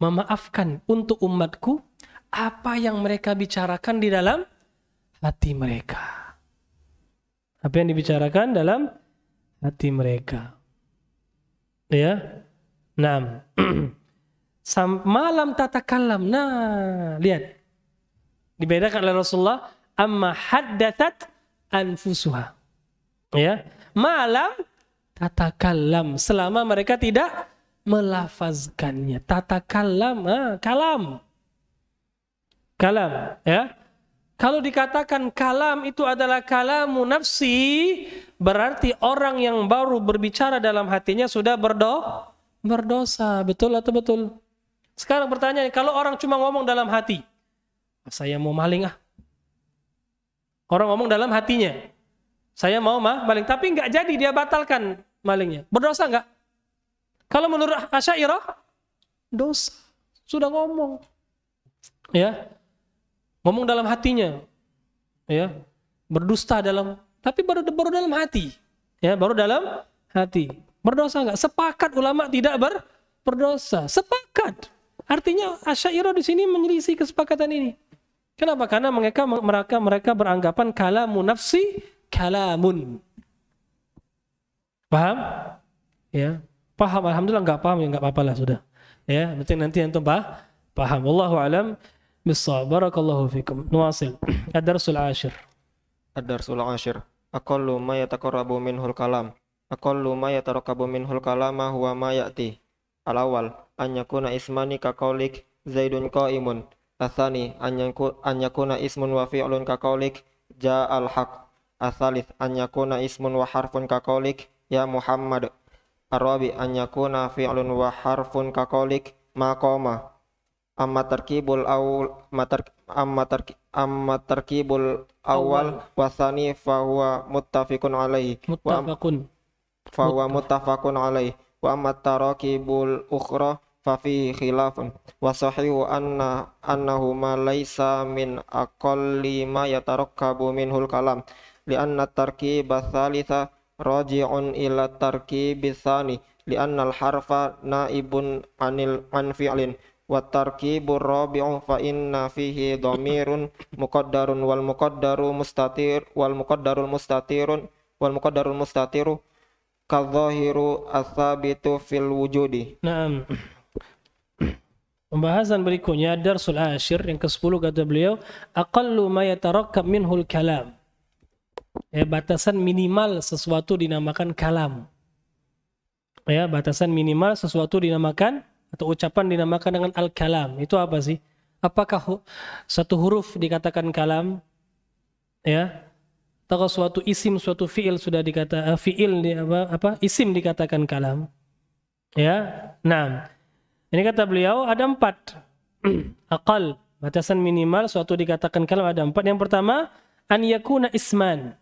memaafkan untuk umatku apa yang mereka bicarakan di dalam hati mereka. Apa yang dibicarakan dalam hati mereka. Ya. Naam. Sam, malam kalam Nah, lihat. Dibedakan oleh Rasulullah amma haddatat anfusuha. Ya, malam tata kalam selama mereka tidak melafazkannya. tata kalam ah, kalam. Kalam, ya. Kalau dikatakan kalam itu adalah kalamu nafsi, berarti orang yang baru berbicara dalam hatinya sudah berdo berdosa. Betul atau betul? Sekarang pertanyaan, kalau orang cuma ngomong dalam hati, saya mau maling ah. Orang ngomong dalam hatinya, saya mau mah maling, tapi nggak jadi dia batalkan malingnya. Berdosa nggak? Kalau menurut Asyairah, dosa. Sudah ngomong. Ya. Ngomong dalam hatinya. Ya. Berdusta dalam tapi baru baru dalam hati. Ya, baru dalam hati. Berdosa nggak? Sepakat ulama tidak ber, berdosa. Sepakat. Artinya Asy'ariyah di sini menyelisih kesepakatan ini. Kenapa? Karena mereka mereka mereka beranggapan kalamu nafsi kalamun. Paham? Ya. Paham alhamdulillah nggak paham ya nggak apa-apa lah sudah. Ya, nanti nanti antum paham. paham. Wallahu alam bissawab. Barakallahu fikum. Nuwasil. Ad-darsul asyir. Ad-darsul asyir. Aqallu ma yataqarrabu minhul kalam. Aqallu ma yatarakkabu minhul kalama huwa ma ya'ti. Al-awwal an yakuna ismani ka qaulik zaidun qaimun asani an yakuna ismun wa fi'lun ka qaulik ja al haq asalis an yakuna ismun wa harfun ka qaulik ya muhammad arabi an yakuna fi'lun wa harfun ka qaulik qama amma tarkibul awal matar amma tarki amma tarkibul awal wasani fa huwa muttafiqun alaihi muttafaqun fa huwa muttafaqun alaihi wa amma tarakibul ukhra fafi khilafun wa sahihu anna annahuma laisa min aqalli ma yatarakkabu minhul kalam lianna tarkiba thalitha raji'un ila tarkibi tsani lianna al harfa naibun anil an fi'lin wa tarkibu rabi'u fa inna fihi dhamirun muqaddarun wal muqaddaru mustatir wal muqaddarul mustatirun wal muqaddarul mustatiru kadzahiru asabitu fil wujudi. Naam. Pembahasan berikutnya Darsul asyir yang ke-10 kata beliau aqallu ma yatarakab minhul kalam. Ya, batasan minimal sesuatu dinamakan kalam. Ya, batasan minimal sesuatu dinamakan atau ucapan dinamakan dengan al-kalam. Itu apa sih? Apakah hu satu huruf dikatakan kalam? Ya. Atau suatu isim, suatu fiil sudah dikata uh, fiil di, apa, apa isim dikatakan kalam. Ya. Nah, ini kata beliau ada empat. Akal, batasan minimal suatu dikatakan kalam ada empat. Yang pertama, an yakuna isman.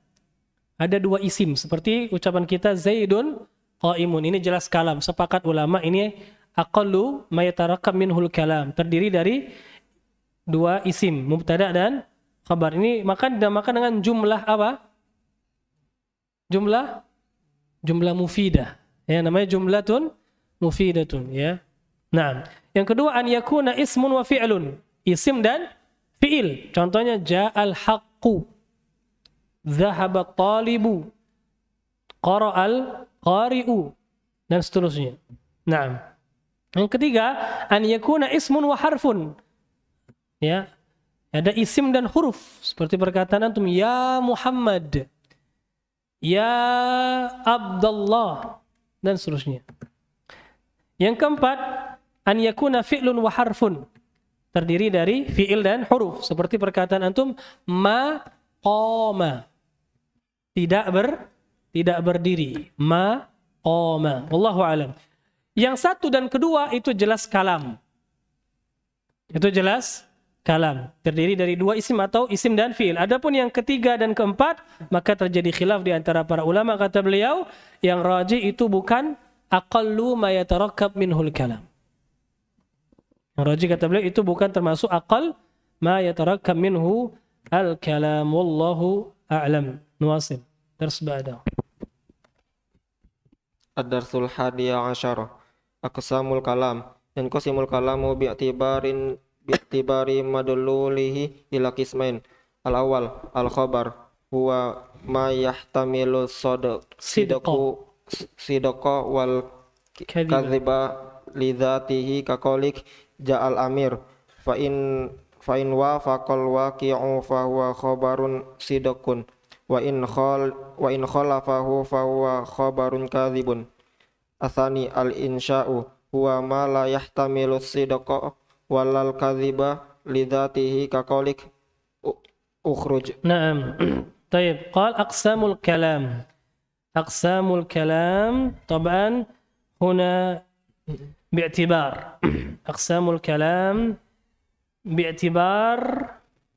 Ada dua isim, seperti ucapan kita Zaidun qaimun. Ini jelas kalam, sepakat ulama ini aqallu mayatarakam minhul kalam. Terdiri dari dua isim, mubtada dan khabar. Ini maka dinamakan dengan jumlah apa? Jumlah jumlah mufidah. Ya, namanya jumlatun mufidatun ya Nah, yang kedua an yakuna ismun wa fi'lun. Isim dan fi'il. Contohnya ja'al haqqu. Zahaba talibu. Qara'al qari'u. Dan seterusnya. Nah, yang ketiga an yakuna ismun wa harfun. Ya. Ada isim dan huruf seperti perkataan antum ya Muhammad. Ya Abdullah dan seterusnya. Yang keempat an yakuna fi'lun wa harfun. Terdiri dari fi'il dan huruf. Seperti perkataan antum ma qama. Tidak ber tidak berdiri. Ma qama. Wallahu alam. Yang satu dan kedua itu jelas kalam. Itu jelas kalam. Terdiri dari dua isim atau isim dan fiil. Adapun yang ketiga dan keempat, maka terjadi khilaf di antara para ulama kata beliau, yang raji itu bukan aqallu ma yatarakkab minhul kalam. Yang roji kata beliau itu bukan termasuk akal ma yatarakkam minhu al kalam wallahu a'lam. Nuwasil. Dars ba'da. Ad-darsul hadiya asyara. Aqsamul kalam. Yanqasimul kalamu bi'tibarin bi'tibari madlulihi ila qismain. Al-awwal al-khabar huwa ma yahtamilu sidqu sidqu wal kadhiba lidhatihi kaqolik ja'al amir fa in fa in wa waqi'u fa huwa khabarun sidqun wa in khal wa in khalafahu fa huwa khabarun kadhibun asani al insya'u huwa ma la yahtamilu sidqa walal kadhiba lidatihi kaqolik ukhruj na'am tayyib. qal aqsamul kalam, aqsamul kalam. taban huna. باعتبار أقسام الكلام باعتبار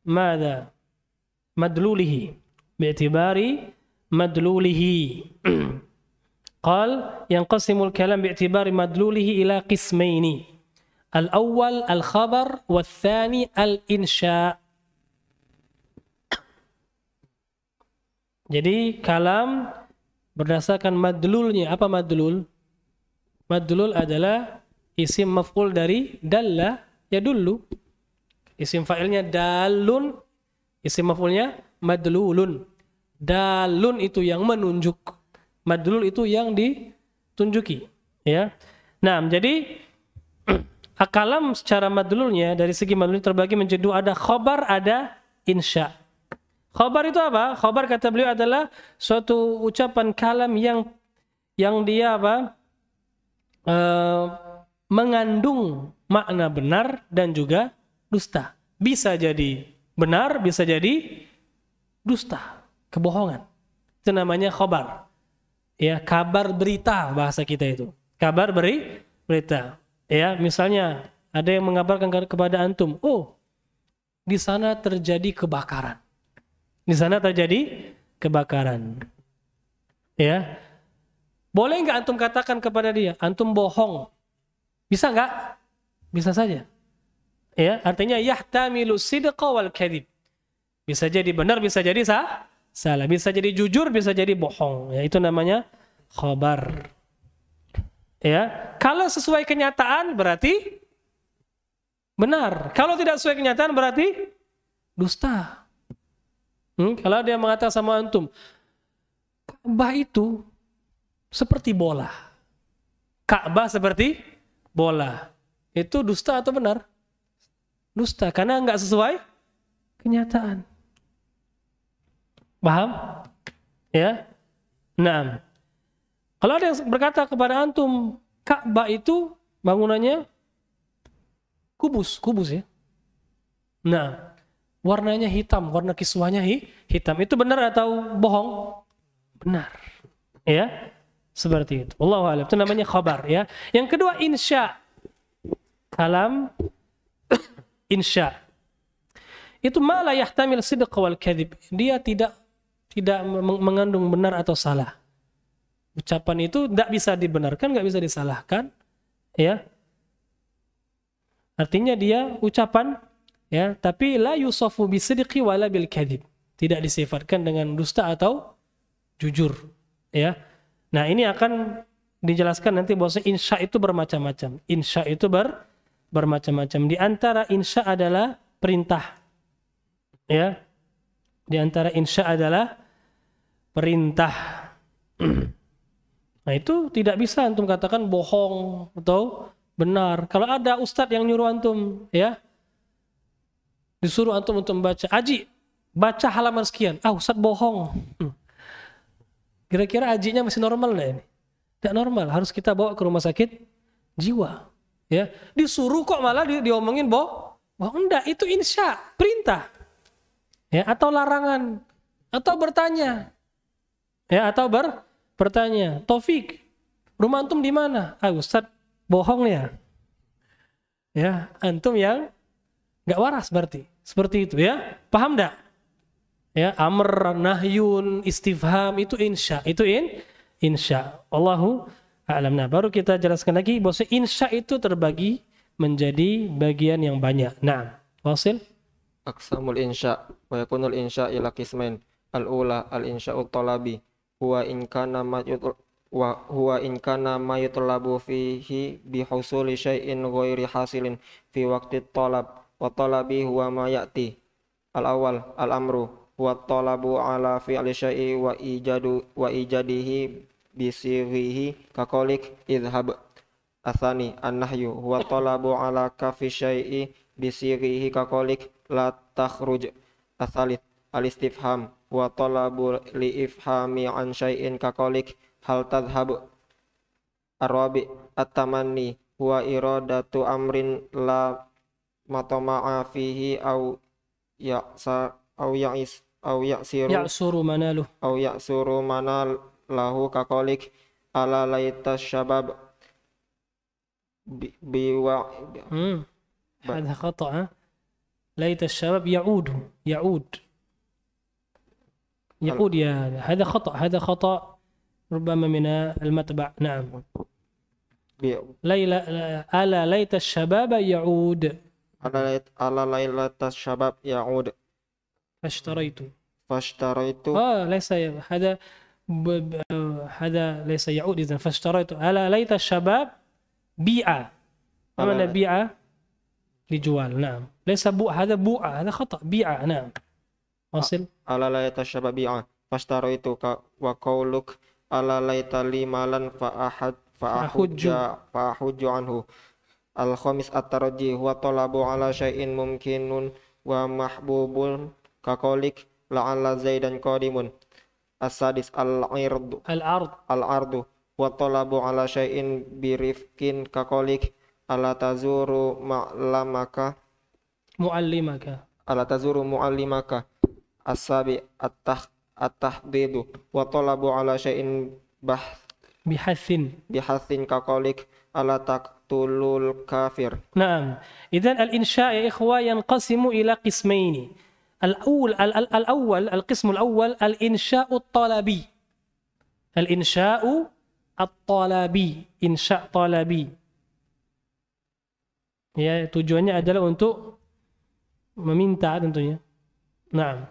ماذا مدلوله باعتبار مدلوله قال ينقسم الكلام باعتبار مدلوله إلى قسمين الأول الخبر والثاني الإنشاء Jadi kalam berdasarkan madlulnya apa madlul? Madlul adalah isim maf'ul dari dalla ya dulu isim fa'ilnya dalun isim maf'ulnya madlulun dalun itu yang menunjuk madlul itu yang ditunjuki ya nah jadi akalam secara madlulnya dari segi madlul terbagi menjadi dua ada khobar ada insya khobar itu apa khobar kata beliau adalah suatu ucapan kalam yang yang dia apa uh, mengandung makna benar dan juga dusta. Bisa jadi benar, bisa jadi dusta, kebohongan. Itu namanya khobar. Ya, kabar berita bahasa kita itu. Kabar beri berita. Ya, misalnya ada yang mengabarkan kepada antum, "Oh, di sana terjadi kebakaran." Di sana terjadi kebakaran. Ya. Boleh nggak antum katakan kepada dia, antum bohong bisa nggak? Bisa saja. Ya, artinya yahtamilu sidqa wal kadhib. Bisa jadi benar, bisa jadi sah, salah, bisa jadi jujur, bisa jadi bohong. Ya, itu namanya khabar. Ya, kalau sesuai kenyataan berarti benar. Kalau tidak sesuai kenyataan berarti dusta. Hmm, kalau dia mengatakan sama antum, Ka'bah itu seperti bola. Ka'bah seperti bola itu dusta atau benar? Dusta karena nggak sesuai kenyataan. Paham? Ya. Nah, kalau ada yang berkata kepada antum Ka'bah itu bangunannya kubus, kubus ya. Nah, warnanya hitam, warna kiswahnya hitam. Itu benar atau bohong? Benar. Ya. Seperti itu. Allah alam. Itu namanya khabar ya. Yang kedua insya. Kalam insya. Itu malah yahtamil sidq wal kadhib. Dia tidak tidak mengandung benar atau salah. Ucapan itu tidak bisa dibenarkan, nggak bisa disalahkan, ya. Artinya dia ucapan, ya, tapi la yusofu bisidqi wala bil kadhib. Tidak disifatkan dengan dusta atau jujur, ya Nah ini akan dijelaskan nanti bahwa insya itu bermacam-macam. Insya itu ber, bermacam-macam. Di antara insya adalah perintah. Ya. Di antara insya adalah perintah. nah itu tidak bisa antum katakan bohong atau benar. Kalau ada ustadz yang nyuruh antum ya disuruh antum untuk membaca aji baca halaman sekian ah ustadz bohong hmm. Kira-kira ajinya masih normal lah ini? Tidak normal, harus kita bawa ke rumah sakit jiwa. Ya, disuruh kok malah di, diomongin boh, bahwa enggak itu insya perintah. Ya, atau larangan atau bertanya. Ya, atau ber bertanya, Taufik, rumah antum di mana? Ah, Ustaz, bohong ya. Ya, antum yang nggak waras berarti. Seperti itu ya. Paham enggak? ya amr nahyun istifham itu insya itu in insya Allahu alam nah baru kita jelaskan lagi bahwa insya itu terbagi menjadi bagian yang banyak nah wasil aksamul insya wa yakunul insya ila kismain al ula al insya'ul talabi huwa in kana majud wa huwa in kana ma yutlabu fihi bi husuli syai'in ghairi hasilin fi waqti talab wa talabi huwa ma ya'ti al awal al amru wa talabu ala fi'li syai'i wa ijadu wa ijadihi bisirihi kakolik idhab asani annahyu wa talabu ala kafi syai'i bisirihi kakolik la takhruj asalit alistifham wa talabu li ifhami an syai'in kakolik hal tadhhab arabi at wa iradatu amrin la matama'a fihi au ya sa au is أو يأسر يعسر مناله أو يأسر مناله كقولك ألا ليت الشباب بوع هذا خطأ ليت الشباب يعود يعود يعود يا هذا خطأ هذا خطأ ربما من المتبع نعم ليلى ألا ليت الشباب يعود ألا ليت ألا ليلة الشباب يعود فاشتريت فاشتريت اه ليس هذا ب... هذا ليس يعود اذا فاشتريت هلا ليت الشباب بيع أمن بيع لجوال نعم ليس بوع هذا بوع هذا خطأ بيع نعم واصل ألا ليت الشباب بيع فاشتريت وقولك ألا ليت لي مالا فاحد فأحج فأحج عنه الخامس الترجي هو الطلب على شيء ممكن ومحبوب Kakolik la'alla Zaidan qadimun. as asadis al ardu. al ardu Al-ardu. Wa talabu ala syai'in birifkin kakolik ala tazuru ma'lamaka. Mu'allimaka. Ala tazuru mu'allimaka. Asabi atah at-tah at-tahdidu. Wa talabu ala syai'in bah. Bihasin. Bihasin kakolik ala tak تقتل الكافر نعم إذا الإنشاء يا إخوة ينقسم ila قسمين الأول الأول القسم الأول الإنشاء الطلبي الإنشاء الطلبي إنشاء طلبي ya tujuannya adalah untuk meminta tentunya nah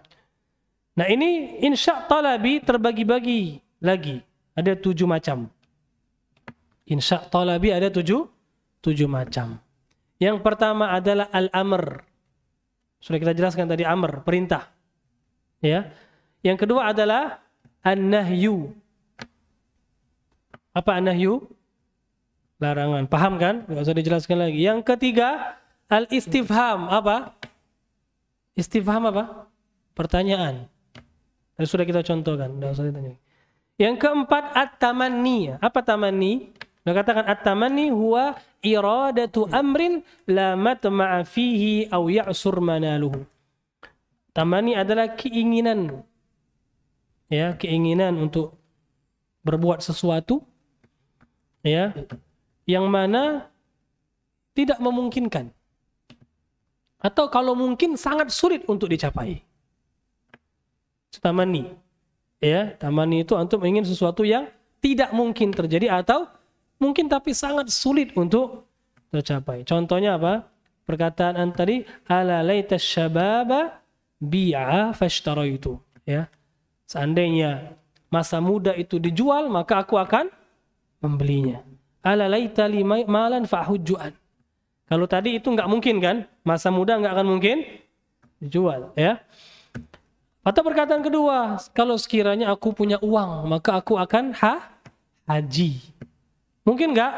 nah ini insya talabi terbagi-bagi lagi ada tujuh macam insya talabi ada tujuh tujuh macam yang pertama adalah al-amr sudah kita jelaskan tadi amr, perintah. Ya. Yang kedua adalah an Apa an Larangan. Paham kan? Enggak usah dijelaskan lagi. Yang ketiga al-istifham. Apa? Istifham apa? Pertanyaan. Tadi sudah kita contohkan, enggak usah ditanya. Yang keempat at-tamanni. Apa tamanni? Dia katakan at-tamanni huwa iradatu hmm. amrin la matma'a fihi aw ya'sur manaluhu. Tamani adalah keinginan ya, keinginan untuk berbuat sesuatu ya yang mana tidak memungkinkan atau kalau mungkin sangat sulit untuk dicapai. Tamani ya, tamani itu antum ingin sesuatu yang tidak mungkin terjadi atau mungkin tapi sangat sulit untuk tercapai. Contohnya apa? Perkataan tadi ala laita syababa bi'a fashtaraitu ya. Seandainya masa muda itu dijual maka aku akan membelinya. Ala laita malan fahujjuan. Kalau tadi itu nggak mungkin kan? Masa muda nggak akan mungkin dijual ya. Atau perkataan kedua, kalau sekiranya aku punya uang, maka aku akan ha haji. Mungkin nggak?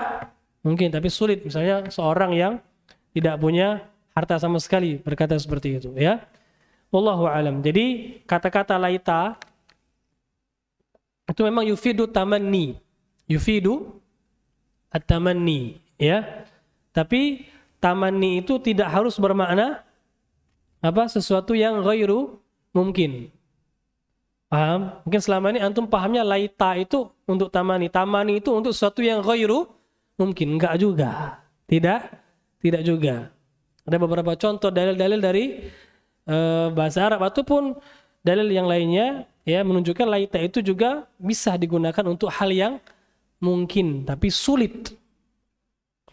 Mungkin, tapi sulit. Misalnya seorang yang tidak punya harta sama sekali berkata seperti itu, ya. Wallahu alam. Jadi kata-kata laita itu memang yufidu tamanni. Yufidu at-tamanni, ya. Tapi tamanni itu tidak harus bermakna apa sesuatu yang ghairu mungkin. Paham? Mungkin selama ini antum pahamnya laita itu untuk tamani. Tamani itu untuk sesuatu yang ghairu mungkin enggak juga. Tidak tidak juga. Ada beberapa contoh dalil-dalil dari uh, bahasa Arab ataupun dalil yang lainnya ya menunjukkan laita itu juga bisa digunakan untuk hal yang mungkin tapi sulit.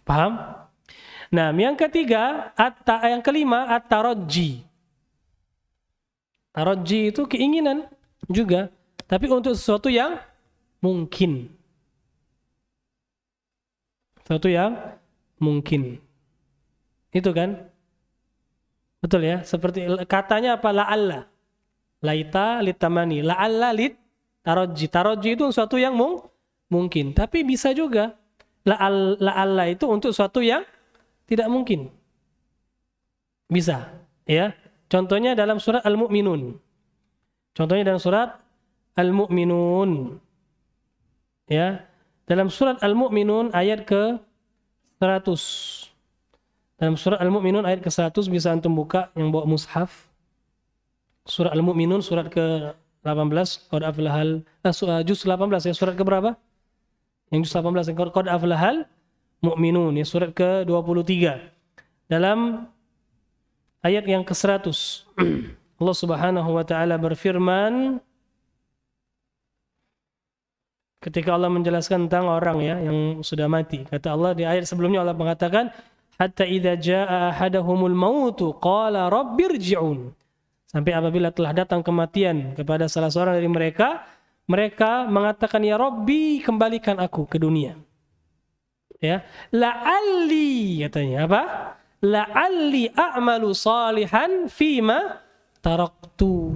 Paham? Nah, yang ketiga, atta, yang kelima at-taraji. Taraji itu keinginan juga, tapi untuk sesuatu yang mungkin. Sesuatu yang mungkin. Itu kan? Betul ya? Seperti katanya apa? La'alla. Laita litamani. La'alla lit taroji. Taroji itu sesuatu yang mung mungkin. Tapi bisa juga. La'alla la itu untuk sesuatu yang tidak mungkin. Bisa. Ya. Contohnya dalam surat Al-Mu'minun. Contohnya dalam surat Al-Mu'minun. Ya. Dalam surat Al-Mu'minun ayat ke 100. Dalam surat Al-Mu'minun ayat ke 100 bisa antum buka yang bawa mushaf. Surat Al-Mu'minun surat ke 18 qad aflahal eh, eh juz 18 ya surat ke berapa? Yang juz 18 yang qad aflahal mu'minun ya surat ke 23. Dalam ayat yang ke 100. Allah Subhanahu wa taala berfirman ketika Allah menjelaskan tentang orang ya yang sudah mati. Kata Allah di ayat sebelumnya Allah mengatakan hatta idza jaa ahadahumul mautu qala rabbirji'un. Sampai apabila telah datang kematian kepada salah seorang dari mereka, mereka mengatakan ya Rabbi kembalikan aku ke dunia. Ya, la'alli katanya apa? La'alli a'malu salihan fima taraktu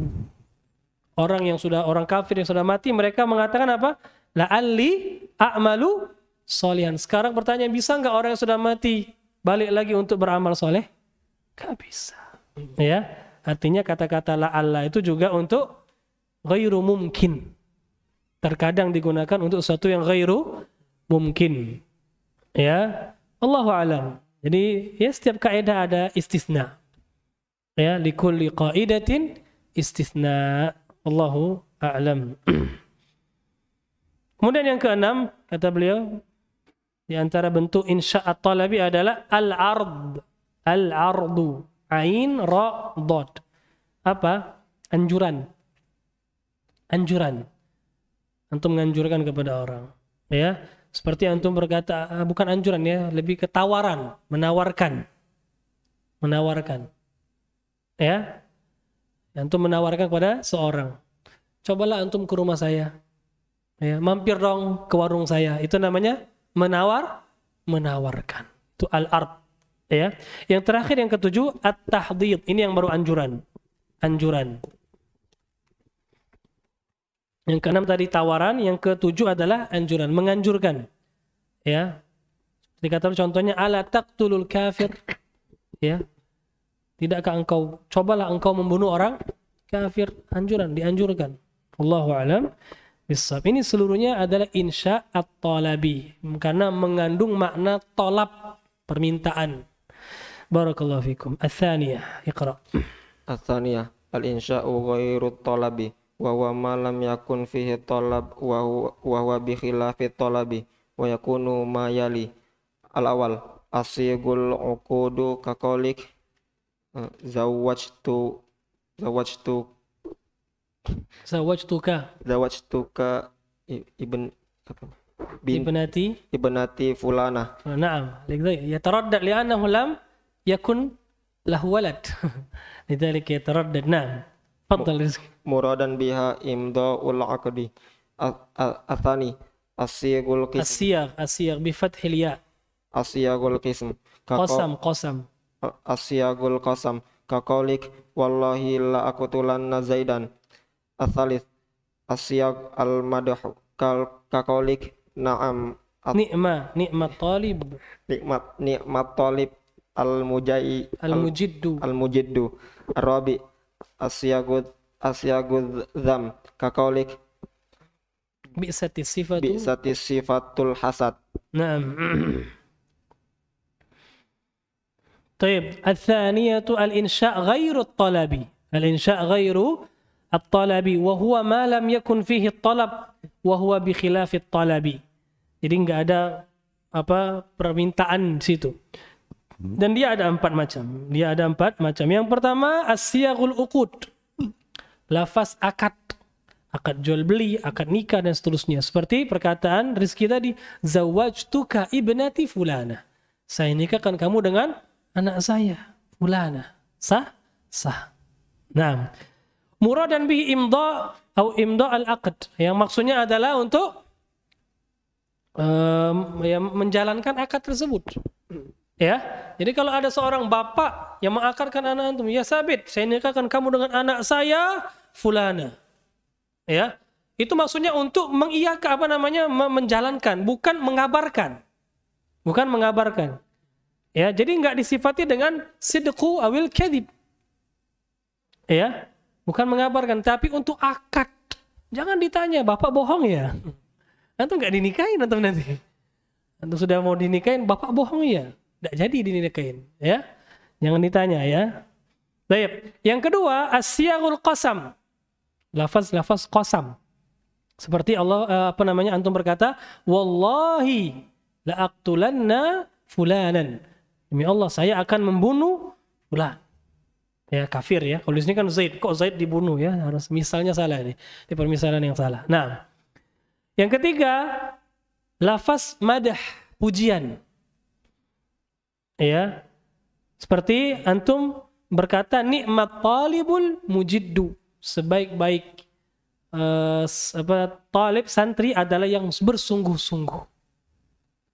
orang yang sudah orang kafir yang sudah mati mereka mengatakan apa la ali a'malu solihan sekarang pertanyaan bisa nggak orang yang sudah mati balik lagi untuk beramal soleh nggak bisa ya artinya kata-kata la Allah itu juga untuk ghairu mungkin terkadang digunakan untuk sesuatu yang ghairu mungkin ya Allahu alam jadi ya setiap kaidah ada istisna ya likulli qaidatin istithna Allahu a'lam kemudian yang keenam kata beliau di antara bentuk insyaat talabi adalah al-ard al-ardu ain ra apa anjuran anjuran antum menganjurkan kepada orang ya seperti antum berkata ah, bukan anjuran ya lebih ketawaran menawarkan menawarkan ya antum menawarkan kepada seorang cobalah antum ke rumah saya ya mampir dong ke warung saya itu namanya menawar menawarkan itu al art ya yang terakhir yang ketujuh at tahdid ini yang baru anjuran anjuran yang keenam tadi tawaran yang ketujuh adalah anjuran menganjurkan ya dikatakan contohnya ala taqtulul kafir ya Tidakkah engkau cobalah engkau membunuh orang kafir anjuran dianjurkan. Allahu alam. Bisab. Ini seluruhnya adalah insya at-talabi karena mengandung makna tolap permintaan. Barakallahu fikum. Atsaniyah, iqra. Atsaniyah al-insya'u ghairu talabi wa huwa ma lam yakun fihi talab wa huwa bi khilafi talabi wa yakunu ma yali. Al-awal asyghul uqudu kakolik zawajtu zawajtu zawajtuka ka, ibn apa bin ibnati ibnati fulana ah, na'am lidzalik yataraddad li'annahu lam yakun lahu walad lidzalik yataraddad na'am faddal rizq muradan biha imdaul aqdi athani asyagul qism asyag asyag bi fathil ya asyagul qism qasam qasam asyagul qasam kakolik wallahi la akutulan zaidan asalis asyag al madhu kal kakolik na'am at, nikma nikmat talib nikmat nikmat talib al mujai al mujiddu al mujiddu rabi asyagud asyagud zam kakolik bi sifatu sifatul hasad na'am طيب الثانية الإنشاء غير الطلبي الإنشاء غير الطلبي وهو ما لم يكن فيه الطلب وهو بخلاف الطلبي jadi nggak ada apa permintaan di situ dan dia ada empat macam dia ada empat macam yang pertama asyagul ukut lafaz akad akad jual beli akad nikah dan seterusnya seperti perkataan rizki tadi zawajtuka ibnati fulana saya nikahkan kamu dengan anak saya fulana sah sah nah dan bi imda atau imda al aqd yang maksudnya adalah untuk um, ya, menjalankan akad tersebut ya jadi kalau ada seorang bapak yang mengakarkan anak antum ya sabit saya nikahkan kamu dengan anak saya fulana ya itu maksudnya untuk mengiyakan apa namanya menjalankan bukan mengabarkan bukan mengabarkan Ya, jadi nggak disifati dengan sidku awil kedip. Ya, bukan mengabarkan, tapi untuk akad. Jangan ditanya, bapak bohong ya. Antum nggak dinikahin antum nanti. Antum sudah mau dinikahin, bapak bohong ya. Nggak jadi dinikahin, ya. Jangan ditanya ya. Baik. Yang kedua, asyagul qasam. Lafaz-lafaz qasam. Seperti Allah eh, apa namanya antum berkata, "Wallahi la'aqtulanna fulanan." demi Allah saya akan membunuh fulan ya kafir ya kalau di sini kan Zaid kok Zaid dibunuh ya harus misalnya salah ini di permisalan yang salah nah yang ketiga lafaz madah pujian ya seperti antum berkata nikmat talibul mujiddu sebaik-baik uh, apa talib santri adalah yang bersungguh-sungguh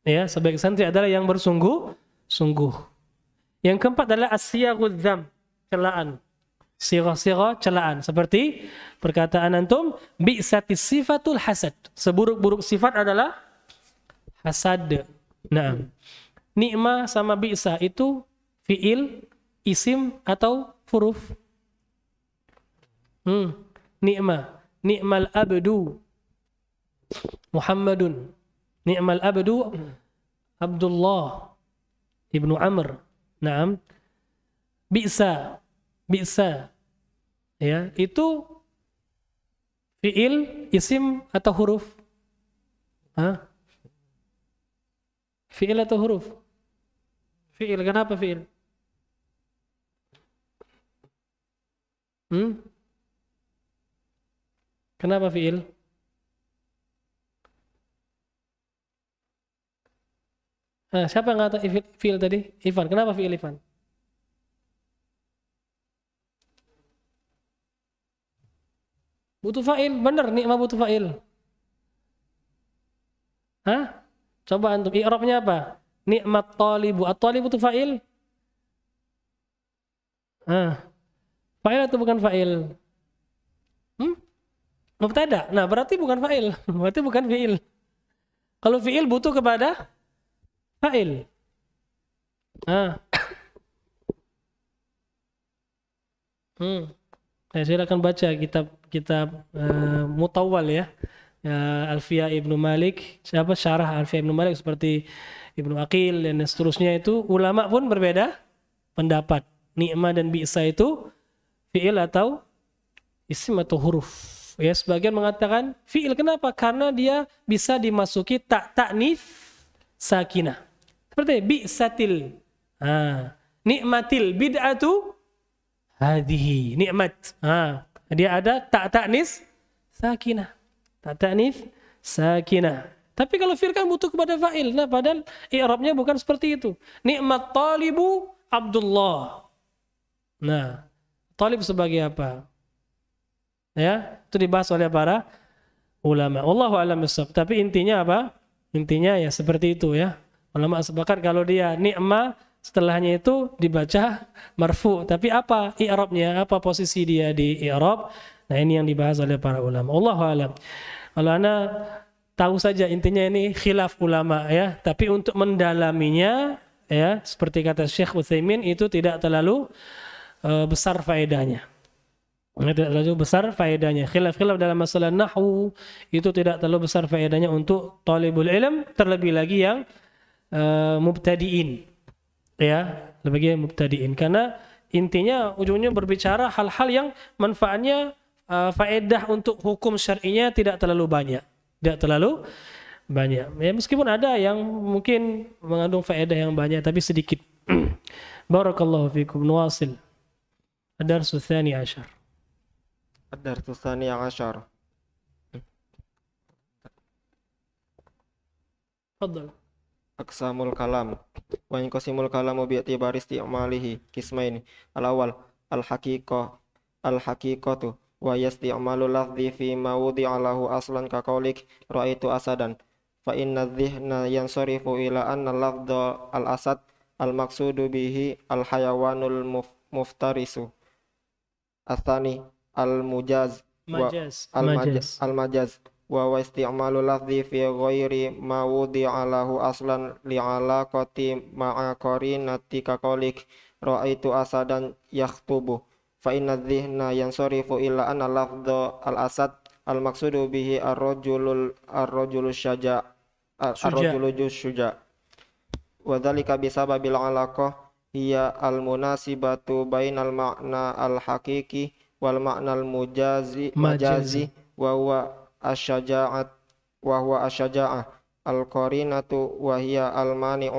ya sebaik santri adalah yang bersungguh sungguh. Yang keempat adalah asyagul dam celaan. siro siro celaan. Seperti perkataan antum, bi sifatul hasad. Seburuk-buruk sifat adalah hasad. Nah, nikma sama bi'sa itu fi'il, isim atau furuf Hmm. Nikma, nikmal abdu Muhammadun. Nikmal abdu Abdullah Ibnu Amr. Naam. Bisa. Bisa. Ya, itu fiil, isim atau huruf? Hah? Fiil atau huruf? Fiil. Kenapa fiil? Hmm? Kenapa fiil? Nah, siapa yang kata feel tadi? Ivan. Kenapa feel Ivan? Butuh fa'il, bener nikmah butuh fa'il. Hah? Coba antum i'rabnya apa? Nikmat talibu. at toli butuh fa'il? Hah. Fa'il atau bukan fa'il? Hmm? Mubtada. Nah, berarti bukan fa'il. berarti bukan fi'il. Kalau fi'il butuh kepada fa'il. Ah. Hmm. Eh, saya silakan baca kitab kitab uh, Mutawwal ya. Uh, Alfiya Ibnu Malik, siapa syarah Alfiya Ibnu Malik seperti Ibnu Aqil dan seterusnya itu ulama pun berbeda pendapat. Nikma dan bi'sa itu fi'il atau isim atau huruf. Ya, sebagian mengatakan fi'il kenapa? Karena dia bisa dimasuki tak taknif sakinah. Seperti bi'satil. Ha. Nikmatil bid'atu hadihi. Nikmat. Ha. Dia ada tak taknis sakinah. Tak taknis sakinah. Tapi kalau fi'il kan butuh kepada fa'il. Nah, padahal i'rabnya bukan seperti itu. Nikmat talibu Abdullah. Nah, talib sebagai apa? Ya, itu dibahas oleh para ulama. Wallahu alam Tapi intinya apa? Intinya ya seperti itu ya. Ulama sepakat kalau dia ni'ma setelahnya itu dibaca marfu. Tapi apa i'rabnya? Apa posisi dia di i'rab? Nah, ini yang dibahas oleh para ulama. Allahu alam. Kalau anda tahu saja intinya ini khilaf ulama ya, tapi untuk mendalaminya ya, seperti kata Syekh Utsaimin itu tidak terlalu e, besar faedahnya. Ini tidak terlalu besar faedahnya. Khilaf-khilaf dalam masalah nahwu itu tidak terlalu besar faedahnya untuk talibul ilm, terlebih lagi yang Eh, mubtadiin ya sebagai mubtadiin karena intinya ujungnya berbicara hal-hal yang manfaatnya uh, faedah untuk hukum syar'inya tidak terlalu banyak tidak terlalu banyak ya meskipun ada yang mungkin mengandung faedah yang banyak tapi sedikit barakallahu fikum nuwasil الدرس الثاني عشر الدرس الثاني عشر تفضل aksamul kalam wa in qasimul kalamu bi i'tibari isti'malihi kismain al awal al haqiqah al haqiqatu wa yasti'malu lafzi fi ma wudi'a lahu aslan ka qawlik ra'aitu asadan fa inna dhihna yansarifu ila anna lafdha al asad al maqsudu bihi al hayawanul muftarisu athani al mujaz majaz. Wa, al majaz al majaz wa wa isti'malu lafzi fi ghairi ma wudi'a lahu aslan li'alaqati ma'a qarinati ka qalik ra'aitu asadan yakhtubu fa inna dhihna yansarifu illa anna lafdha al-asad al-maqsudu bihi ar-rajulul ar-rajulu syaja ar-rajulu syuja wa dhalika bisababil alaqah hiya al-munasibatu bainal ma'na al-haqiqi wal ma'na al-mujazi majazi wa huwa الشجاعة وهو الشجاعة القرينة وهي المانع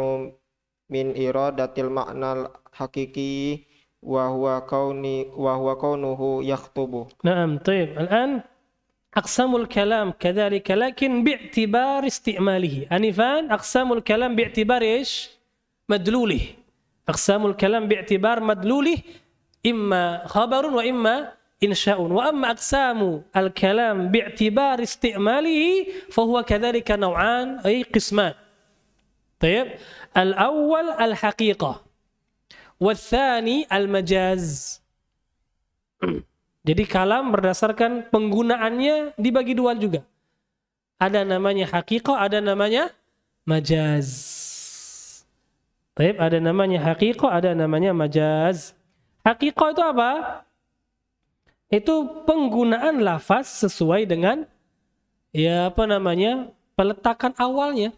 من إرادة المعنى الحقيقي وهو huwa وهو كونه يخطب نعم طيب الآن أقسام الكلام كذلك لكن باعتبار استعماله أنفان أقسام الكلام باعتبار إيش مدلوله أقسام الكلام باعتبار مدلوله إما خبر وإما insya'un wa amma aqsamu al-kalam bi'tibar isti'malihi fahuwa kadzalika naw'an ay qisman طيب الأول الحقيقة والثاني المجاز jadi kalam berdasarkan penggunaannya dibagi dua juga ada namanya hakikoh ada namanya majaz Taib, ada namanya hakikoh ada namanya majaz hakikoh itu apa itu penggunaan lafaz sesuai dengan ya apa namanya peletakan awalnya.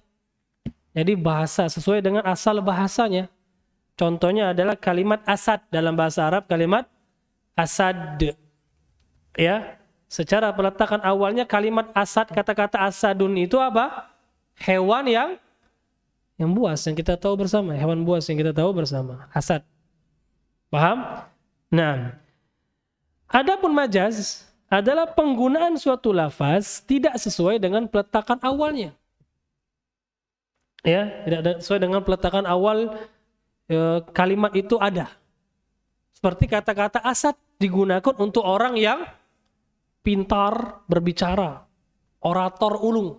Jadi bahasa sesuai dengan asal bahasanya. Contohnya adalah kalimat asad dalam bahasa Arab kalimat asad. Ya, secara peletakan awalnya kalimat asad kata-kata asadun itu apa? Hewan yang yang buas yang kita tahu bersama, hewan buas yang kita tahu bersama, asad. Paham? Nah, Adapun majaz adalah penggunaan suatu lafaz tidak sesuai dengan peletakan awalnya. Ya, tidak sesuai dengan peletakan awal e, kalimat itu ada. Seperti kata-kata asad digunakan untuk orang yang pintar berbicara, orator ulung.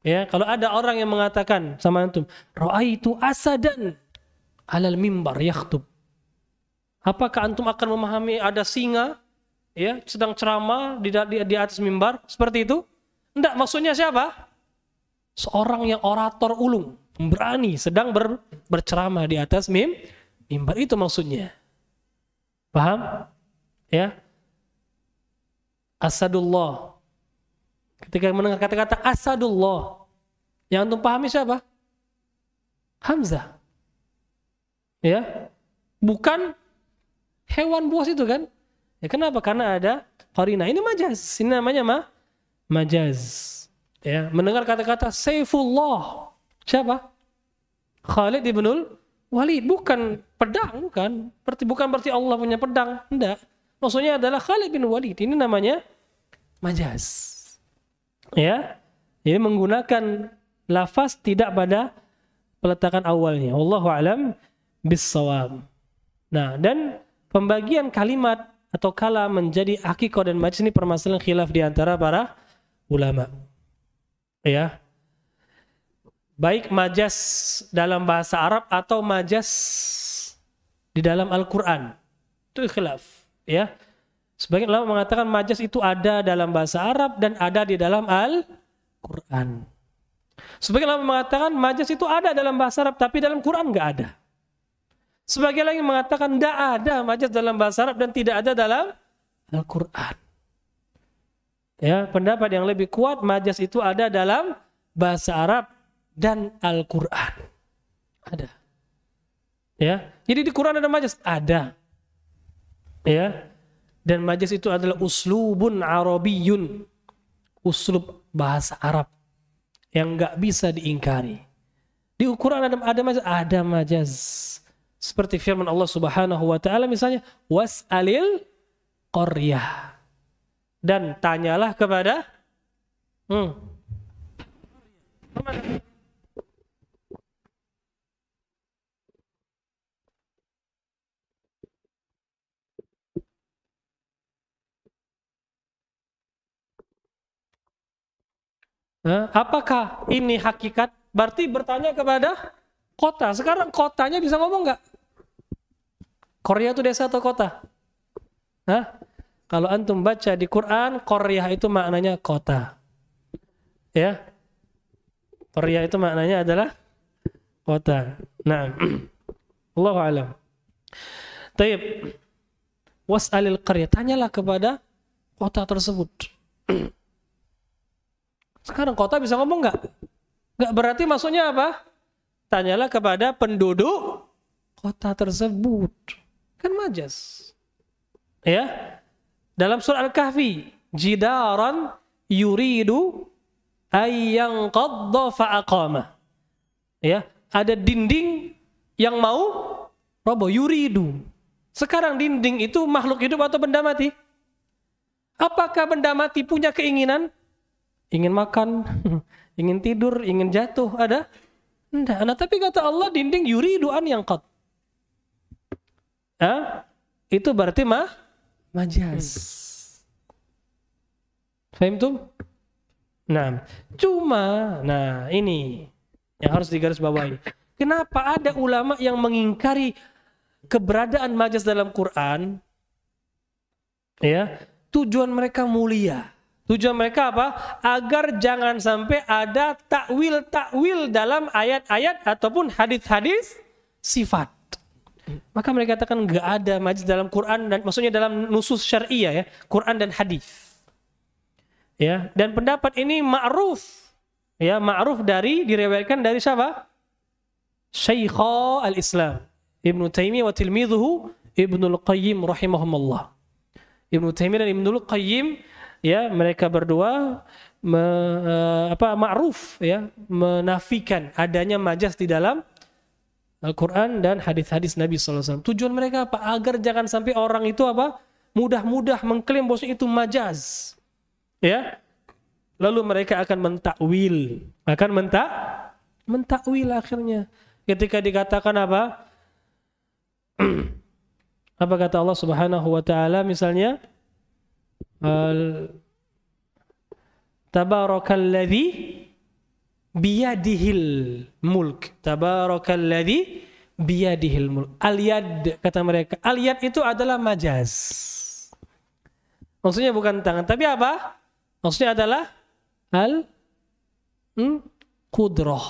Ya, kalau ada orang yang mengatakan sama antum, itu asadan alal mimbar yaktub. Apakah antum akan memahami ada singa ya sedang ceramah di, di, di atas mimbar seperti itu? Enggak, maksudnya siapa? Seorang yang orator ulung, berani, sedang ber, berceramah di atas mim, mimbar itu maksudnya. Paham? Ya. Asadullah. Ketika mendengar kata-kata asadullah, yang antum pahami siapa? Hamzah. Ya. Bukan hewan buas itu kan? Ya kenapa? Karena ada korina. Ini majaz. Ini namanya ma majaz. Ya, mendengar kata-kata Saifullah. Siapa? Khalid ibnul Walid bukan pedang bukan berarti bukan berarti Allah punya pedang enggak maksudnya adalah Khalid bin Walid ini namanya majaz ya jadi menggunakan lafaz tidak pada peletakan awalnya allahu alam bisawab nah dan pembagian kalimat atau kala menjadi akikah dan majlis ini permasalahan khilaf di antara para ulama. Ya. Baik majas dalam bahasa Arab atau majas di dalam Al-Qur'an. Itu khilaf, ya. Sebagian ulama mengatakan majas itu ada dalam bahasa Arab dan ada di dalam Al-Quran. Sebagian ulama mengatakan majas itu ada dalam bahasa Arab tapi dalam Quran nggak ada. Sebagai lagi mengatakan tidak ada majas dalam bahasa Arab dan tidak ada dalam Al-Quran. Ya, pendapat yang lebih kuat majas itu ada dalam bahasa Arab dan Al-Quran. Ada. Ya, jadi di Quran ada majas? Ada. Ya, dan majas itu adalah uslubun arabiyun. Uslub bahasa Arab yang nggak bisa diingkari. Di Quran ada, ada majas? Ada majas seperti firman Allah Subhanahu wa taala misalnya wasalil qaryah. Dan tanyalah kepada hmm, Apakah ini hakikat? Berarti bertanya kepada Kota. Sekarang kotanya bisa ngomong nggak? Korea itu desa atau kota? Hah? Kalau antum baca di Quran, Korea itu maknanya kota. Ya. Korea itu maknanya adalah kota. Nah. Allah alam. Taib. Was'alil karya Tanyalah kepada kota tersebut. Sekarang kota bisa ngomong nggak? Nggak berarti maksudnya apa? tanyalah kepada penduduk kota tersebut. Kan majas. Ya. Dalam surah Al-Kahfi, jidaran yuridu ayyang qadda fa'aqama. Ya, ada dinding yang mau roboh yuridu. Sekarang dinding itu makhluk hidup atau benda mati? Apakah benda mati punya keinginan? Ingin makan, ingin tidur, ingin jatuh, ada? Tidak. Nah, tapi kata Allah dinding yuri doan yang kot. Hah? Itu berarti mah majas. Saya Fahim tuh? Nah, cuma, nah ini yang harus digarisbawahi. Kenapa ada ulama yang mengingkari keberadaan majas dalam Quran? Ya, tujuan mereka mulia. Tujuan mereka apa? Agar jangan sampai ada takwil-takwil dalam ayat-ayat ataupun hadis-hadis sifat. Maka mereka katakan nggak ada majlis dalam Quran dan maksudnya dalam nusus syariah ya, ya, Quran dan hadis. Ya, dan pendapat ini ma'ruf. Ya, ma'ruf dari direwetkan dari siapa? Syekh al-Islam Ibnu Taimiyah wa tilmidhuhu Ibnu Al-Qayyim rahimahumullah. Ibnu Taimiyah dan Ibnu Al-Qayyim ya mereka berdua me, eh, apa ma'ruf ya menafikan adanya majas di dalam Al-Quran dan hadis-hadis Nabi SAW. Tujuan mereka apa? Agar jangan sampai orang itu apa? Mudah-mudah mengklaim bahwa itu majaz. Ya. Lalu mereka akan mentakwil. Akan mentak mentakwil akhirnya. Ketika dikatakan apa? apa kata Allah Subhanahu wa taala misalnya? Tabarakalladzi biyadihil mulk. Tabarakalladzi biyadihil mulk. aliyad kata mereka. aliyad itu adalah majaz. Maksudnya bukan tangan, tapi apa? Maksudnya adalah al hmm, kudroh.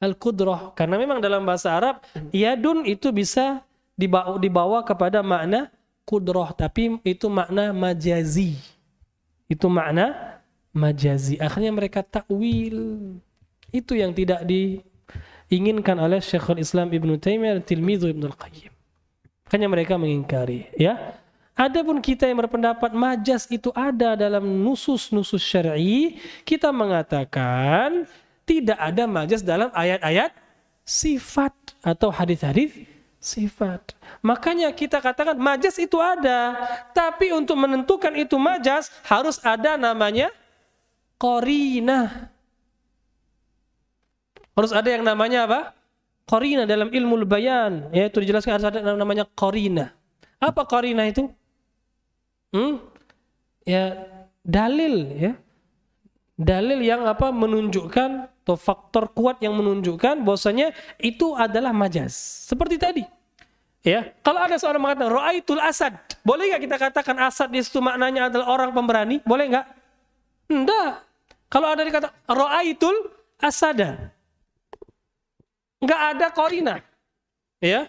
Al kudroh karena memang dalam bahasa Arab yadun itu bisa dibawa, dibawa kepada makna kudroh tapi itu makna majazi itu makna majazi akhirnya mereka takwil itu yang tidak diinginkan oleh Syekhul Islam Ibn Taimiyah dan Tilmidhu Ibnu Al-Qayyim makanya mereka mengingkari ya Adapun kita yang berpendapat majas itu ada dalam nusus-nusus syar'i, kita mengatakan tidak ada majas dalam ayat-ayat sifat atau hadis-hadis sifat. Makanya kita katakan majas itu ada, tapi untuk menentukan itu majas harus ada namanya korina. Harus ada yang namanya apa? Korina dalam ilmu bayan, yaitu dijelaskan harus ada namanya korina. Apa korina itu? Hmm? Ya dalil ya. Dalil yang apa menunjukkan atau faktor kuat yang menunjukkan bahwasanya itu adalah majas. Seperti tadi. Ya, kalau ada seorang mengatakan ra'aitul asad, boleh nggak kita katakan asad di situ maknanya adalah orang pemberani? Boleh nggak? Enggak. Kalau ada dikata ra'aitul asada. Nggak ada korina. Ya.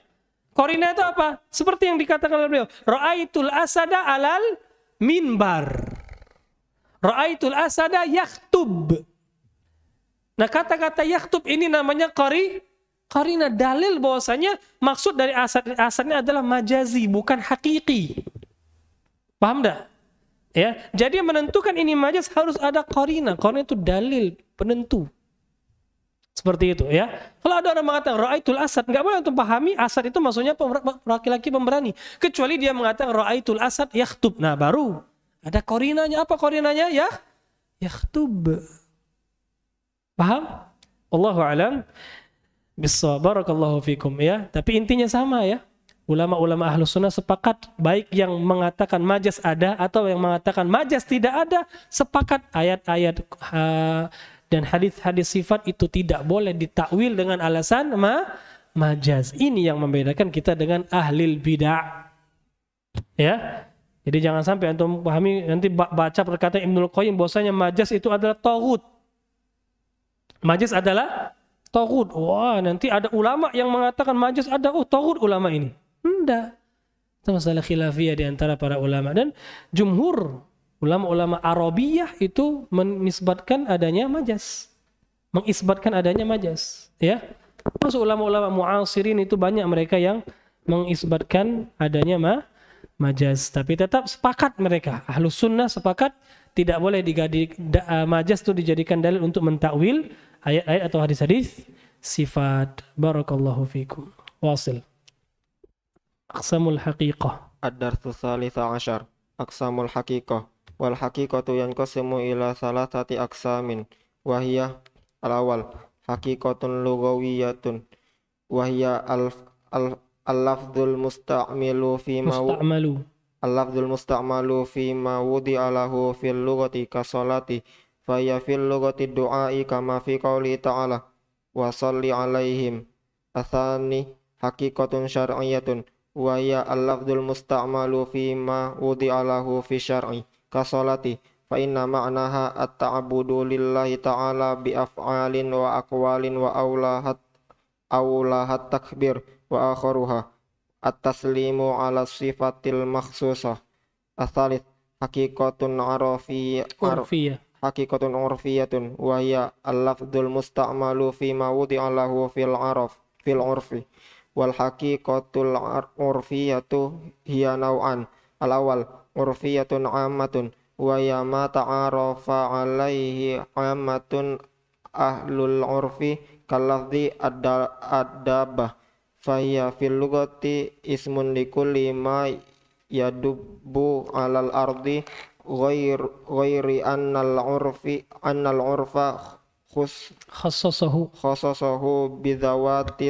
Korina itu apa? Seperti yang dikatakan oleh beliau, ra'aitul asada alal minbar. Ra'aitul asada yaktub. Nah kata-kata yaktub ini namanya kori, korina dalil bahwasanya maksud dari asad, asadnya adalah majazi bukan hakiki. Paham dah? Ya, jadi menentukan ini majaz harus ada korina. Korina itu dalil penentu. Seperti itu ya. Kalau ada orang mengatakan ra'aitul asad, nggak boleh untuk pahami asad itu maksudnya laki-laki pemberani. Kecuali dia mengatakan ra'aitul asad yaktub. Nah baru ada korinanya. Apa korinanya? Ya, yaktub. Paham? Allahu alam. Bisa barakallahu fikum ya. Tapi intinya sama ya. Ulama-ulama ahlu sunnah sepakat baik yang mengatakan majas ada atau yang mengatakan majas tidak ada sepakat ayat-ayat uh, dan hadis-hadis sifat itu tidak boleh ditakwil dengan alasan ma majaz. Ini yang membedakan kita dengan ahlil bidah. Ya. Jadi jangan sampai antum pahami nanti baca perkataan Ibnu Qayyim bahwasanya majas itu adalah tauhid. Majus adalah tohud. Wah, nanti ada ulama yang mengatakan Majus ada oh tohud ulama ini. Tidak. Itu masalah khilafiyah di antara para ulama dan jumhur ulama-ulama Arabiyah itu menisbatkan adanya majas. Mengisbatkan adanya majas, ya. Masuk ulama-ulama muasirin itu banyak mereka yang mengisbatkan adanya ma majas, tapi tetap sepakat mereka. Ahlus sunnah sepakat tidak boleh digadik, da, majas itu dijadikan dalil untuk mentakwil ayat-ayat atau hadis-hadis sifat. Barakallahu fikum. Wasil. Aqsamul haqiqah. Ad-darsu salitha asyar. Aqsamul haqiqah. Wal haqiqatu yankosimu ila salah tati aksamin. Wahiyah al-awal. Haqiqatun lugawiyatun. Wahiyah al, al, al-lafzul musta'milu fi Musta'malu. Al-lafzul musta'malu fi ma wudi'alahu fil lugati kasolati fahiya fil lugati du'ai kama fi qawli ta'ala wa salli alaihim athani haqiqatun syar'iyatun wa ya al-lafdul musta'malu fi ma wudi'alahu fi syar'i kasolati fa inna ma'naha at-ta'budu lillahi ta'ala bi af'alin wa akwalin wa awlahat awlahat takbir wa akharuha at-taslimu ala sifatil makhsusah athalith haqiqatun arafiyah hakikatun urfiyatun wa hiya al lafdul musta'malu fi ma wudi'a lahu fil araf fil urfi wal haqiqatul urfiyatu hiya naw'an al awwal urfiyatun ammatun wa hiya ma ta'arafa alaihi ammatun ahlul urfi kalafzi adabah hiya fil lugati ismun likulli ma yadubbu alal ardi an ghair ghairi annal urfi annal urfa khus khassasahu khassasahu arba'a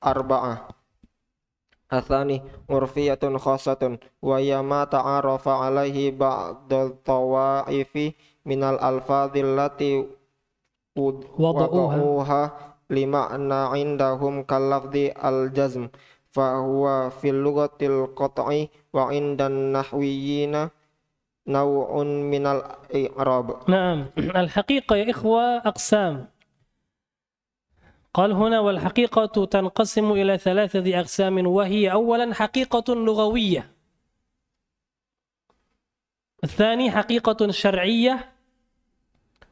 arba'ah orfi urfiyatun khasatun wa yama ta'arafa alaihi ba'dal tawaifi minal alfadhil lati wada'uha lima'na indahum kalafdi al-jazm fa huwa fil lughatil qat'i wa indan nahwiyina نوع من الإعراب نعم الحقيقة يا إخوة أقسام قال هنا والحقيقة تنقسم إلى ثلاثة أقسام وهي أولا حقيقة لغوية الثاني حقيقة شرعية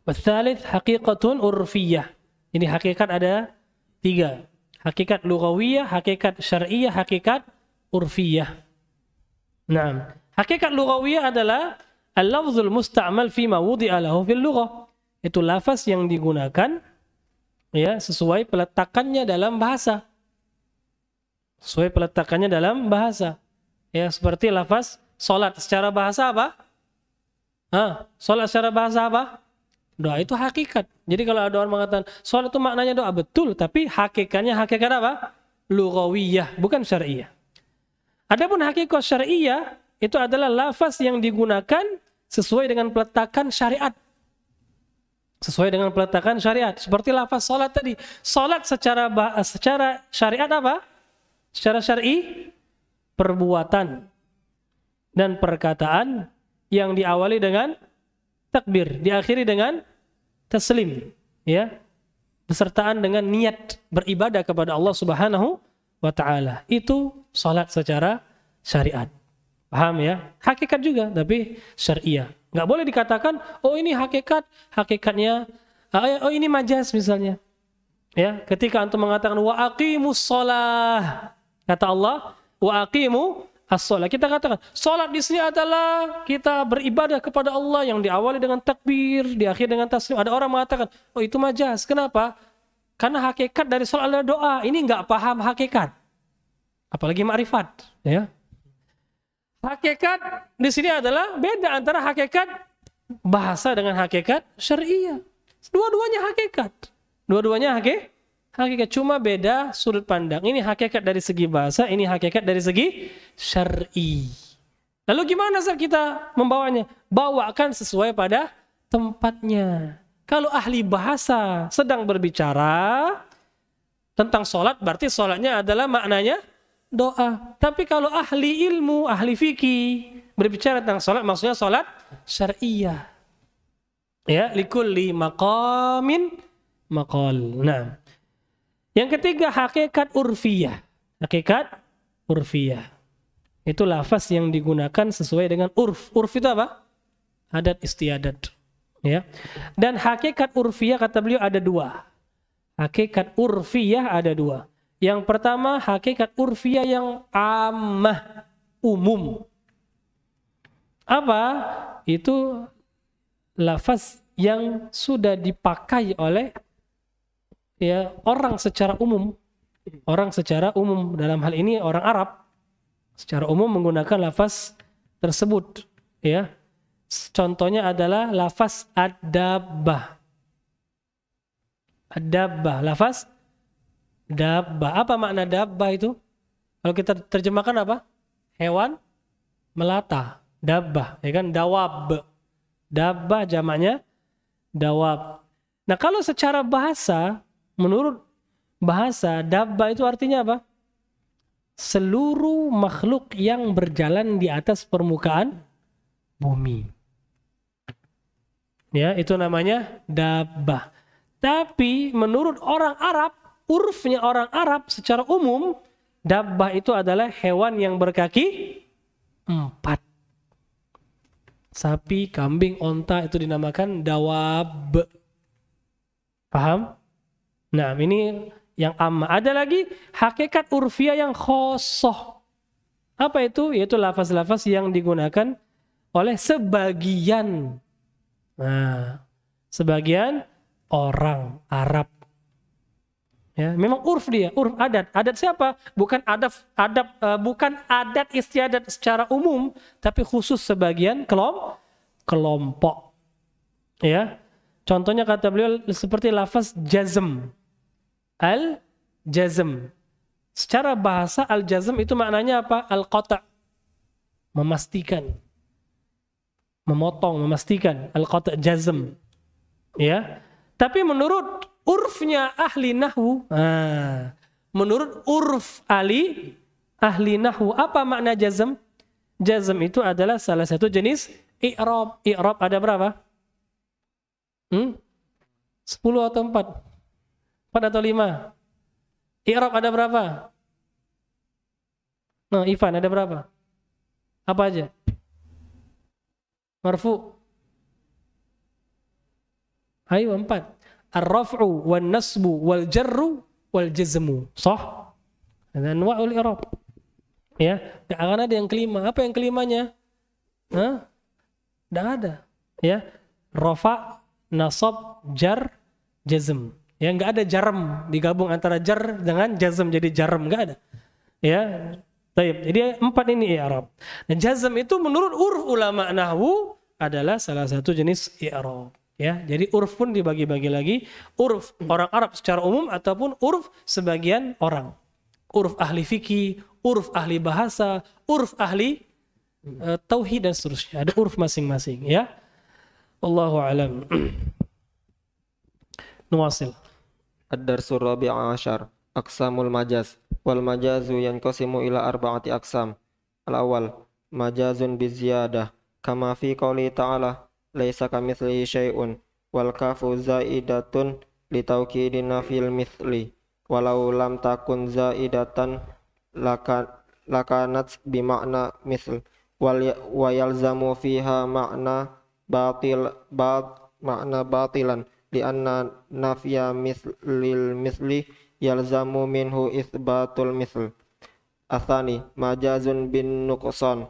والثالث حقيقة عرفية ini hakikat ada tiga hakikat lugawiyah hakikat syariah hakikat urfiyah nah hakikat lugawiyah adalah Al-lafzul musta'mal ma wudi'a lahu fil lughah. Itu lafaz yang digunakan ya sesuai peletakannya dalam bahasa. Sesuai peletakannya dalam bahasa. Ya seperti lafaz salat secara bahasa apa? Ah, salat secara bahasa apa? Doa itu hakikat. Jadi kalau ada orang mengatakan salat itu maknanya doa betul, tapi hakikatnya hakikat apa? Lughawiyah, bukan syariah. Adapun hakikat syariah itu adalah lafaz yang digunakan sesuai dengan peletakan syariat. Sesuai dengan peletakan syariat. Seperti lafaz salat tadi. Salat secara secara syariat apa? Secara syar'i perbuatan dan perkataan yang diawali dengan takbir, diakhiri dengan taslim, ya. Besertaan dengan niat beribadah kepada Allah Subhanahu wa taala. Itu salat secara syariat. Paham ya? Hakikat juga, tapi syariah. Nggak boleh dikatakan, oh ini hakikat, hakikatnya, ah, ya, oh ini majas misalnya. Ya, ketika antum mengatakan wa aqimu kata Allah, wa aqimu as sholah Kita katakan, salat di sini adalah kita beribadah kepada Allah yang diawali dengan takbir, diakhiri dengan taslim. Ada orang mengatakan, oh itu majas. Kenapa? Karena hakikat dari sholat adalah doa. Ini nggak paham hakikat. Apalagi ma'rifat, ya hakikat di sini adalah beda antara hakikat bahasa dengan hakikat syariah. Dua-duanya hakikat. Dua-duanya hakikat hakikat cuma beda sudut pandang. Ini hakikat dari segi bahasa, ini hakikat dari segi syar'i. Lalu gimana saat kita membawanya? Bawakan sesuai pada tempatnya. Kalau ahli bahasa sedang berbicara tentang sholat, berarti sholatnya adalah maknanya doa. Tapi kalau ahli ilmu, ahli fikih berbicara tentang salat maksudnya salat syariah. Ya, likulli maqamin maqal. Nah. Yang ketiga hakikat urfiyah. Hakikat urfiyah. Itu lafaz yang digunakan sesuai dengan urf. Urf itu apa? Adat istiadat. Ya. Dan hakikat urfiyah kata beliau ada dua. Hakikat urfiyah ada dua. Yang pertama hakikat urfiah yang amah umum. Apa? Itu lafaz yang sudah dipakai oleh ya orang secara umum. Orang secara umum dalam hal ini orang Arab secara umum menggunakan lafaz tersebut ya. Contohnya adalah lafaz adabah. Adabah, lafaz Dabba. Apa makna dabba itu? Kalau kita terjemahkan apa? Hewan melata. Dabba, ya kan? Dawab. Dabba jamaknya dawab. Nah, kalau secara bahasa, menurut bahasa, dabba itu artinya apa? Seluruh makhluk yang berjalan di atas permukaan bumi. Ya, itu namanya dabba. Tapi menurut orang Arab, urfnya orang Arab secara umum Dabbah itu adalah hewan yang berkaki empat. Sapi, kambing, onta itu dinamakan dawab. Paham? Nah, ini yang amma. Ada lagi hakikat urfiah yang khosoh. Apa itu? Yaitu lafaz-lafaz yang digunakan oleh sebagian. Nah, sebagian orang Arab. Ya, memang urf dia, urf adat. Adat siapa? Bukan adat adat uh, eh, bukan adat istiadat secara umum, tapi khusus sebagian kelom, kelompok. Ya. Contohnya kata beliau seperti lafaz jazm. Al jazm. Secara bahasa al jazm itu maknanya apa? Al qata. Memastikan. Memotong, memastikan. Al qata jazm. Ya. Tapi menurut urfnya ahli nahwu. Nah, menurut urf ahli ahli nahwu apa makna jazm? Jazm itu adalah salah satu jenis i'rab. I'rab ada berapa? Hmm? 10 atau 4? 4 atau 5? I'rab ada berapa? Nah, Ivan ada berapa? Apa aja? Marfu. Ayo empat. Ar-raf'u wal nasbu wal jarru wal jazmu. Sah? Dan wa'ul i'rab. Ya, enggak akan ada yang kelima. Apa yang kelimanya? Hah? Enggak ada. Ya. Rafa, nasab, jar, jazm. Ya, enggak ada jarm digabung antara jar dengan jazm jadi jarm, enggak ada. Ya. Taib. Jadi empat ini i'rab. Ya, Dan jazm itu menurut urf ulama nahwu adalah salah satu jenis i'rab ya jadi urf pun dibagi-bagi lagi urf orang Arab secara umum ataupun urf sebagian orang urf ahli fikih urf ahli bahasa urf ahli uh, tauhid dan seterusnya ada urf masing-masing ya Allahu alam nuwasil ad-darsu ashar aqsamul majaz wal majazu yanqasimu ila arba'ati aqsam al awal majazun biziada kama fi qouli ta'ala laisa kamitsli syai'un wal kafu zaidatun litaukidin fil mithli walau lam takun zaidatan lakan lakanat bimakna misl wal ya, zamu fiha makna batil bat makna batilan anna nafya mislil misli yalzamu minhu isbatul misl asani majazun bin nuqsan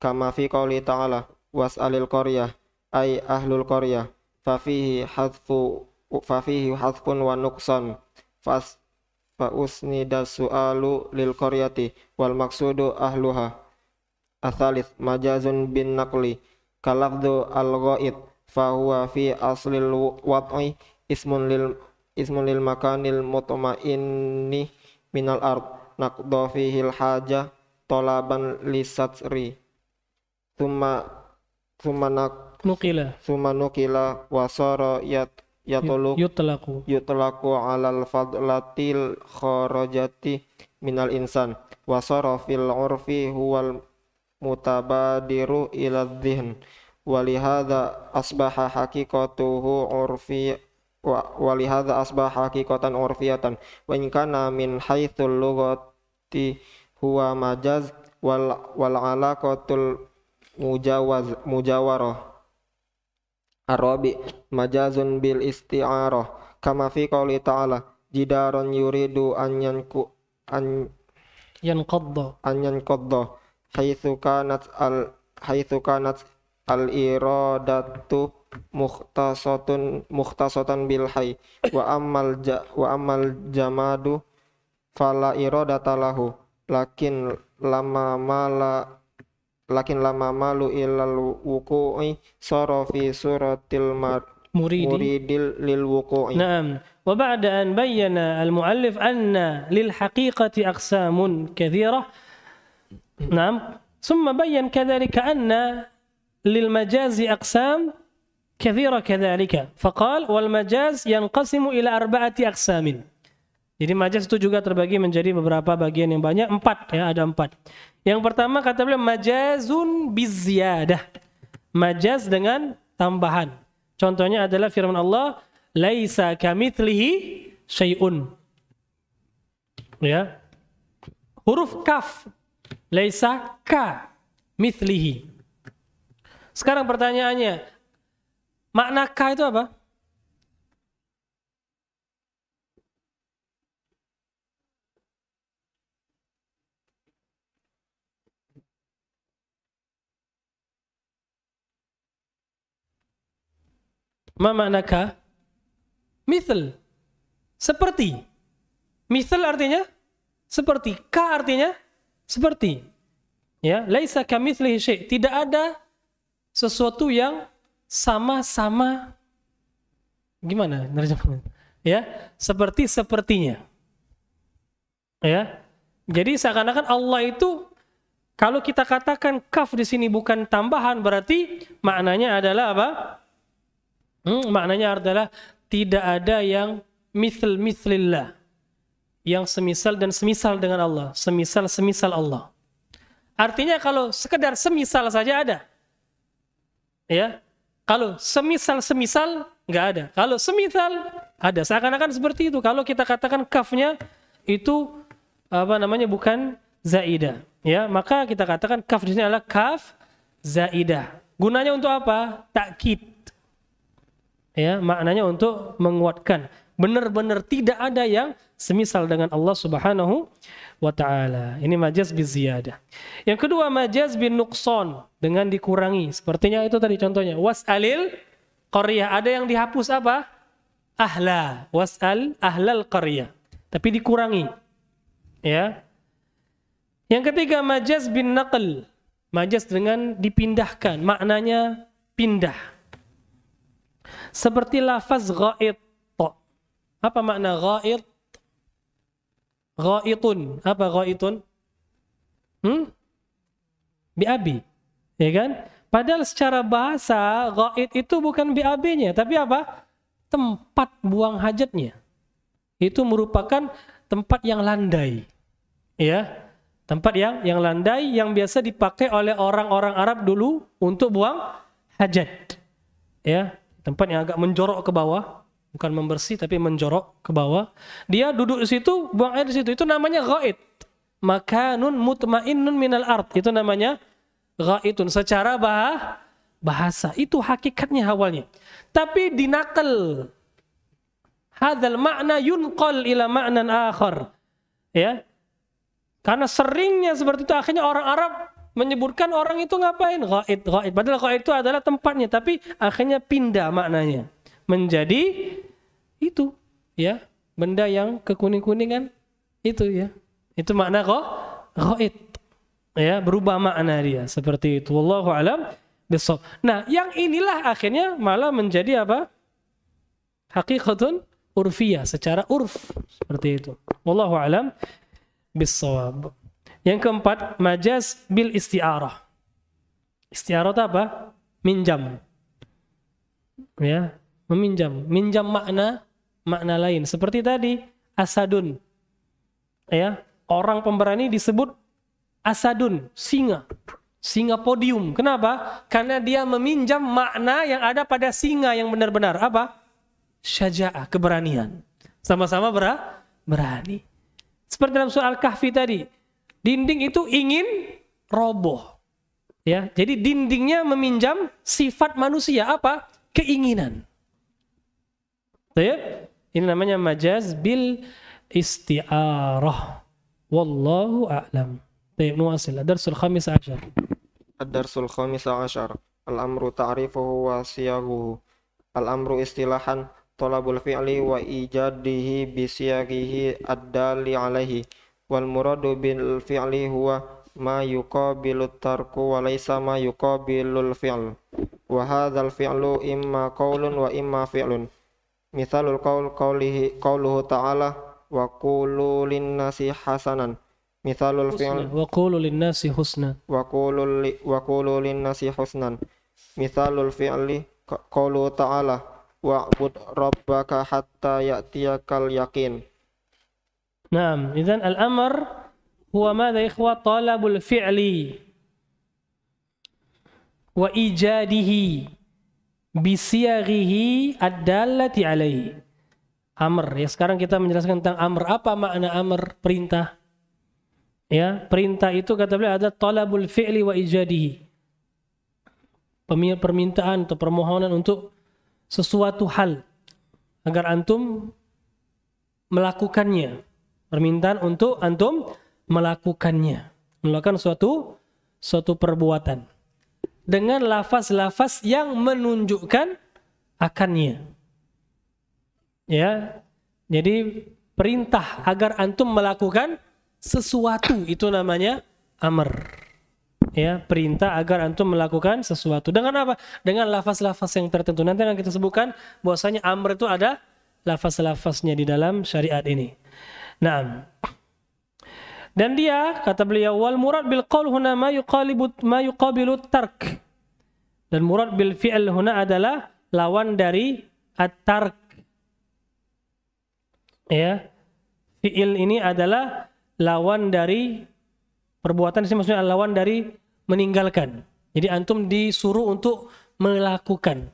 kama fi qawli ta'ala was'alil qaryah ay ahlul qaryah fafihi hadfu fafihi hadfun wa nuqsan fas fa usnida su'alu lil qaryati wal maqsudu ahluha asalis majazun bin naqli kalafdu al ghaid fa huwa fi aslil wad'i ismun lil ismun lil makanil mutma'inni minal ard naqdu al haja talaban lisatri thumma thumma nukila suma nukila wasara yat yatoluk yutlaku yutlaku alal fadlatil kharajati minal insan wasara fil urfi huwal mutabadiru ila dhihn walihada asbaha hakikatuhu urfi walihada asbaha hakikatan urfiatan wa inkana min haithul lughati huwa majaz wal wal alaqatul mujawaz mujawarah Arabi majazun bil isti'arah kama fi qouli ta'ala jidaron yuridu an yanku an yanqadda an yanqadda haitsu kanat al haitsu kanat al iradatu mukhtasatun mukhtasatan bil hayy wa ammal ja, wa ammal jamadu fala iradatalahu lakin lama mala lakin lama malu ilal wuku'i sara fi suratil mar مريد مريد للوقوع نعم وبعد أن بين المؤلف أن للحقيقة أقسام كثيرة نعم ثم بين كذلك أن للمجاز أقسام كثيرة كذلك فقال والمجاز ينقسم إلى أربعة أقسام Jadi majas itu juga terbagi menjadi beberapa bagian yang banyak, empat ya, ada empat. Yang pertama kata beliau majazun biziyadah. Majaz dengan tambahan. Contohnya adalah firman Allah, laisa kamithlihi syai'un. Ya. Huruf kaf, laisa ka mithlihi. Sekarang pertanyaannya, makna ka itu apa? mamanaka mithl. seperti Mithl artinya seperti ka artinya seperti ya laisa kamitslihi syai' tidak ada sesuatu yang sama-sama gimana nerjemahnya ya seperti sepertinya ya jadi seakan-akan Allah itu kalau kita katakan kaf di sini bukan tambahan berarti maknanya adalah apa Hmm, maknanya adalah tidak ada yang mithl mithlillah yang semisal dan semisal dengan Allah, semisal semisal Allah. Artinya kalau sekedar semisal saja ada. Ya. Kalau semisal semisal nggak ada. Kalau semisal ada. Seakan-akan seperti itu. Kalau kita katakan kafnya itu apa namanya bukan zaidah. Ya, maka kita katakan kaf di sini adalah kaf zaidah. Gunanya untuk apa? takkit ya maknanya untuk menguatkan benar-benar tidak ada yang semisal dengan Allah Subhanahu wa taala. Ini majaz bi ziyadah. Yang kedua majaz bin nuqson dengan dikurangi. Sepertinya itu tadi contohnya. Was'alil qaryah. Ada yang dihapus apa? Ahla. Was'al ahlal qaryah. Tapi dikurangi. Ya. Yang ketiga majaz bin naql. Majaz dengan dipindahkan. Maknanya pindah seperti lafaz ghaid. Apa makna ghaid? Ghaitun. Apa ghaitun? Hmm? Biabi. Ya kan? Padahal secara bahasa ghaid itu bukan biabinya, tapi apa? Tempat buang hajatnya. Itu merupakan tempat yang landai. Ya, tempat yang yang landai yang biasa dipakai oleh orang-orang Arab dulu untuk buang hajat. Ya, tempat yang agak menjorok ke bawah, bukan membersih tapi menjorok ke bawah. Dia duduk di situ, buang air di situ. Itu namanya ghaid. Makanun mutmainnun minal art. Itu namanya ghaidun secara bah bahasa. Itu hakikatnya awalnya. Tapi dinakal hadzal makna yunqal ila ma'nan akhar. Ya. Karena seringnya seperti itu akhirnya orang Arab menyebutkan orang itu ngapain? Ghaid, ghaid. Padahal ghaid itu adalah tempatnya, tapi akhirnya pindah maknanya. Menjadi itu, ya. Benda yang kekuning-kuningan itu ya. Itu makna ghaid. Ya, berubah makna dia seperti itu. Wallahu alam besok. Nah, yang inilah akhirnya malah menjadi apa? Hakikatun urfiyah secara urf seperti itu. Wallahu alam bisawab. Yang keempat, majas bil isti'arah. Isti'arah itu apa? Minjam. Ya, meminjam. Minjam makna makna lain. Seperti tadi, asadun. Ya, orang pemberani disebut asadun, singa. Singa podium. Kenapa? Karena dia meminjam makna yang ada pada singa yang benar-benar apa? Syaja'ah, keberanian. Sama-sama berani. Seperti dalam soal kahfi tadi, Dinding itu ingin roboh. Ya, jadi dindingnya meminjam sifat manusia apa? Keinginan. Baik. Ini namanya majaz bil isti'arah. Wallahu a'lam. Baik, nuwasil. Darsul khamis ashar. Ad-darsul khamis ashar. Al-amru ta'rifuhu wa siyaguhu. Al-amru istilahan talabul fi'li wa ijadihi bi siyagihi ad-dali alaihi wal muradu bil fi'li huwa ma yuqabilu tarku wa laysa ma yuqabilul fi'l wa hadzal fi'lu imma qaulun wa imma fi'lun misalul qaul qaulihi qauluhu ta'ala wa qulu nasi hasanan misalul fi'l wa qulu nasi husna wa qulu wa qulu nasi husnan misalul fi'li qaulu ta'ala wa'bud rabbaka hatta ya'tiyakal yaqin Naam, idzan al-amr huwa madha ikhwa talabul fi'li wa ijadihi bisiyaghihi ad-dallati alaihi. Amr ya sekarang kita menjelaskan tentang amr apa makna amr perintah ya perintah itu kata beliau ada talabul fi'li wa ijadihi permintaan atau permohonan untuk sesuatu hal agar antum melakukannya permintaan untuk antum melakukannya melakukan suatu suatu perbuatan dengan lafaz-lafaz yang menunjukkan akannya ya jadi perintah agar antum melakukan sesuatu itu namanya amr ya perintah agar antum melakukan sesuatu dengan apa dengan lafaz-lafaz yang tertentu nanti akan kita sebutkan bahwasanya amr itu ada lafaz-lafaznya di dalam syariat ini Nah, dan dia kata beliau wal murad bil qaul huna ma yuqalibu ma yuqabilu tark. Dan murad bil fi'l huna adalah lawan dari at-tark. Ya. Fi'il ini adalah lawan dari perbuatan sih maksudnya lawan dari meninggalkan. Jadi antum disuruh untuk melakukan.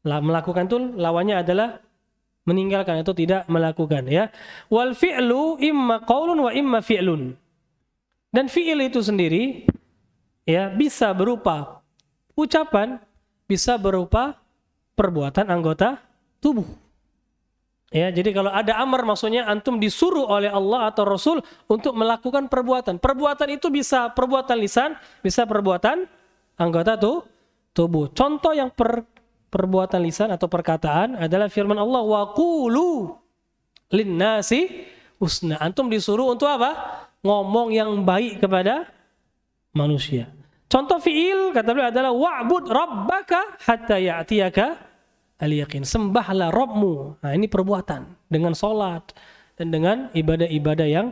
melakukan itu lawannya adalah meninggalkan atau tidak melakukan ya. Wal fi'lu imma qaulun wa imma fi'lun. Dan fi'il itu sendiri ya bisa berupa ucapan, bisa berupa perbuatan anggota tubuh. Ya, jadi kalau ada amar maksudnya antum disuruh oleh Allah atau Rasul untuk melakukan perbuatan. Perbuatan itu bisa perbuatan lisan, bisa perbuatan anggota tuh tubuh. Contoh yang per, perbuatan lisan atau perkataan adalah firman Allah wa qulu linnasi usna. Antum disuruh untuk apa? Ngomong yang baik kepada manusia. Contoh fiil kata beliau adalah wa'bud rabbaka hatta ya'tiyaka al yakin. Sembahlah Rabbmu. Nah, ini perbuatan dengan salat dan dengan ibadah-ibadah yang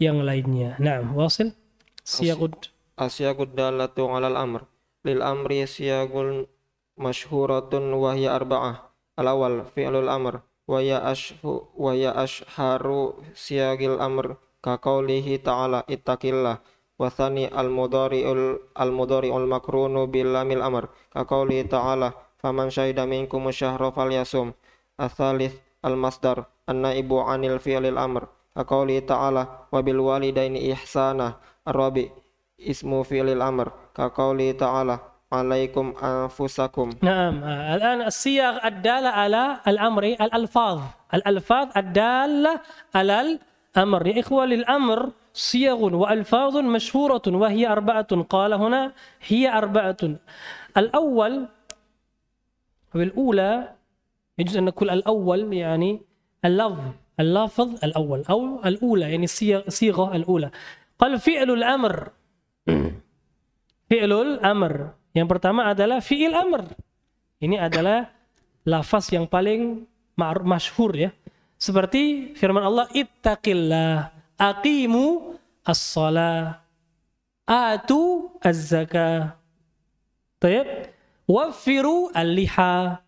yang lainnya. Nah, wasil siyaqud asyaqud dalatu alal amr lil amri siyaqul masyhuratun wa hiya arba'ah. Al-awwal fi'lul amr wa ya ashfu wa ya ashharu siyagil amr ka qaulihi ta'ala ittaqillah wa thani al-mudari'ul al-mudari'ul makrunu bil lamil amr ka qaulihi ta'ala faman syahida minkum syahra falyasum. Ats-tsalits al-masdar an-naibu 'anil fi'lil amr ka qaulihi ta'ala wa bil walidaini ihsana. Ar-rabi ismu fi'lil amr ka qaulihi ta'ala عليكم أنفسكم نعم الآن الصيغ الدالة على الأمر الألفاظ الألفاظ الدالة على الأمر يا إخوة للأمر صيغ وألفاظ مشهورة وهي أربعة قال هنا هي أربعة الأول والأولى يجوز أن نقول الأول يعني اللفظ اللفظ الأول أو الأولى يعني الصيغة الأولى قال فعل الأمر فعل الأمر Yang pertama adalah fi'il amr. Ini adalah lafaz yang paling masyhur ya. Seperti firman Allah ittaqillah, aqimu as salah atu az-zakah. Tayyib. Wafiru al-liha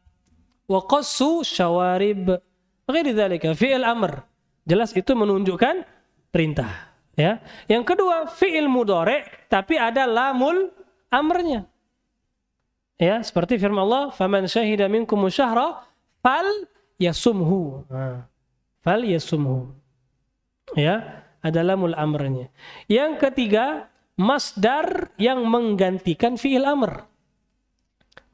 wa qassu syawarib. Ghairi dzalika fi'il amr. Jelas itu menunjukkan perintah, ya. Yang kedua fi'il mudhari' tapi ada lamul amrnya. Ya, seperti firman Allah, "Faman syahida minkum syahra fal yasumhu." Fal yasumhu. Ya, adalah mul amrnya. Yang ketiga, masdar yang menggantikan fiil amr.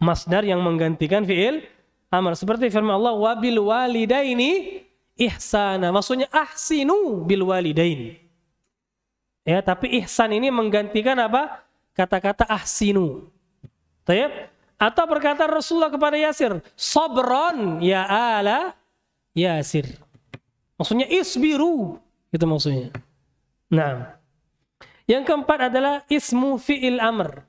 Masdar yang menggantikan fiil amr. Seperti firman Allah, "Wabil walidaini ihsana." Maksudnya ahsinu bil walidain. Ya, tapi ihsan ini menggantikan apa? Kata-kata ahsinu. Tayyib. Atau berkata Rasulullah kepada Yasir, sobron ya ala Yasir. Maksudnya isbiru, itu maksudnya. Nah, yang keempat adalah ismu fi'il amr.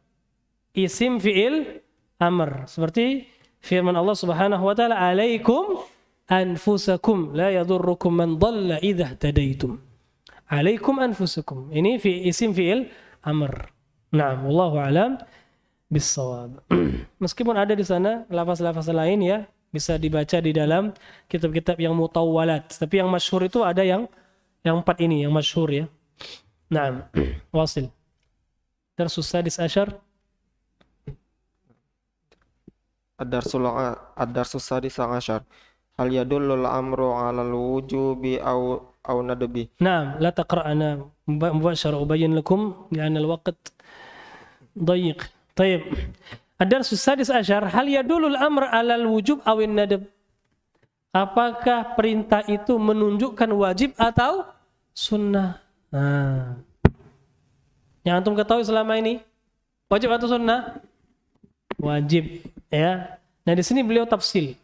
Isim fi'il amr. Seperti firman Allah Subhanahu wa taala, "Alaikum anfusakum la yadurrukum man dalla idha tadaitum." Alaikum anfusakum. Ini fi isim fi'il amr. Nah, wallahu alam bisawab. Meskipun ada di sana lafaz-lafaz lain ya bisa dibaca di dalam kitab-kitab yang mutawwalat. Tapi yang masyhur itu ada yang yang empat ini yang masyhur ya. Naam, wasil. Darsus sadis asyar. Ad-darsul ad-darsus sadis asyar. Hal yadullul amru 'ala al-wujubi aw aw nadbi. Naam, la taqra'ana mubashara ubayyin lakum li'anna al-waqt ضيق Taib. ada السادس ashar. hal dulu amr alal wujub awin nadab apakah perintah itu menunjukkan wajib atau sunnah nah. yang antum ketahui selama ini wajib atau sunnah wajib ya nah di sini beliau tafsir.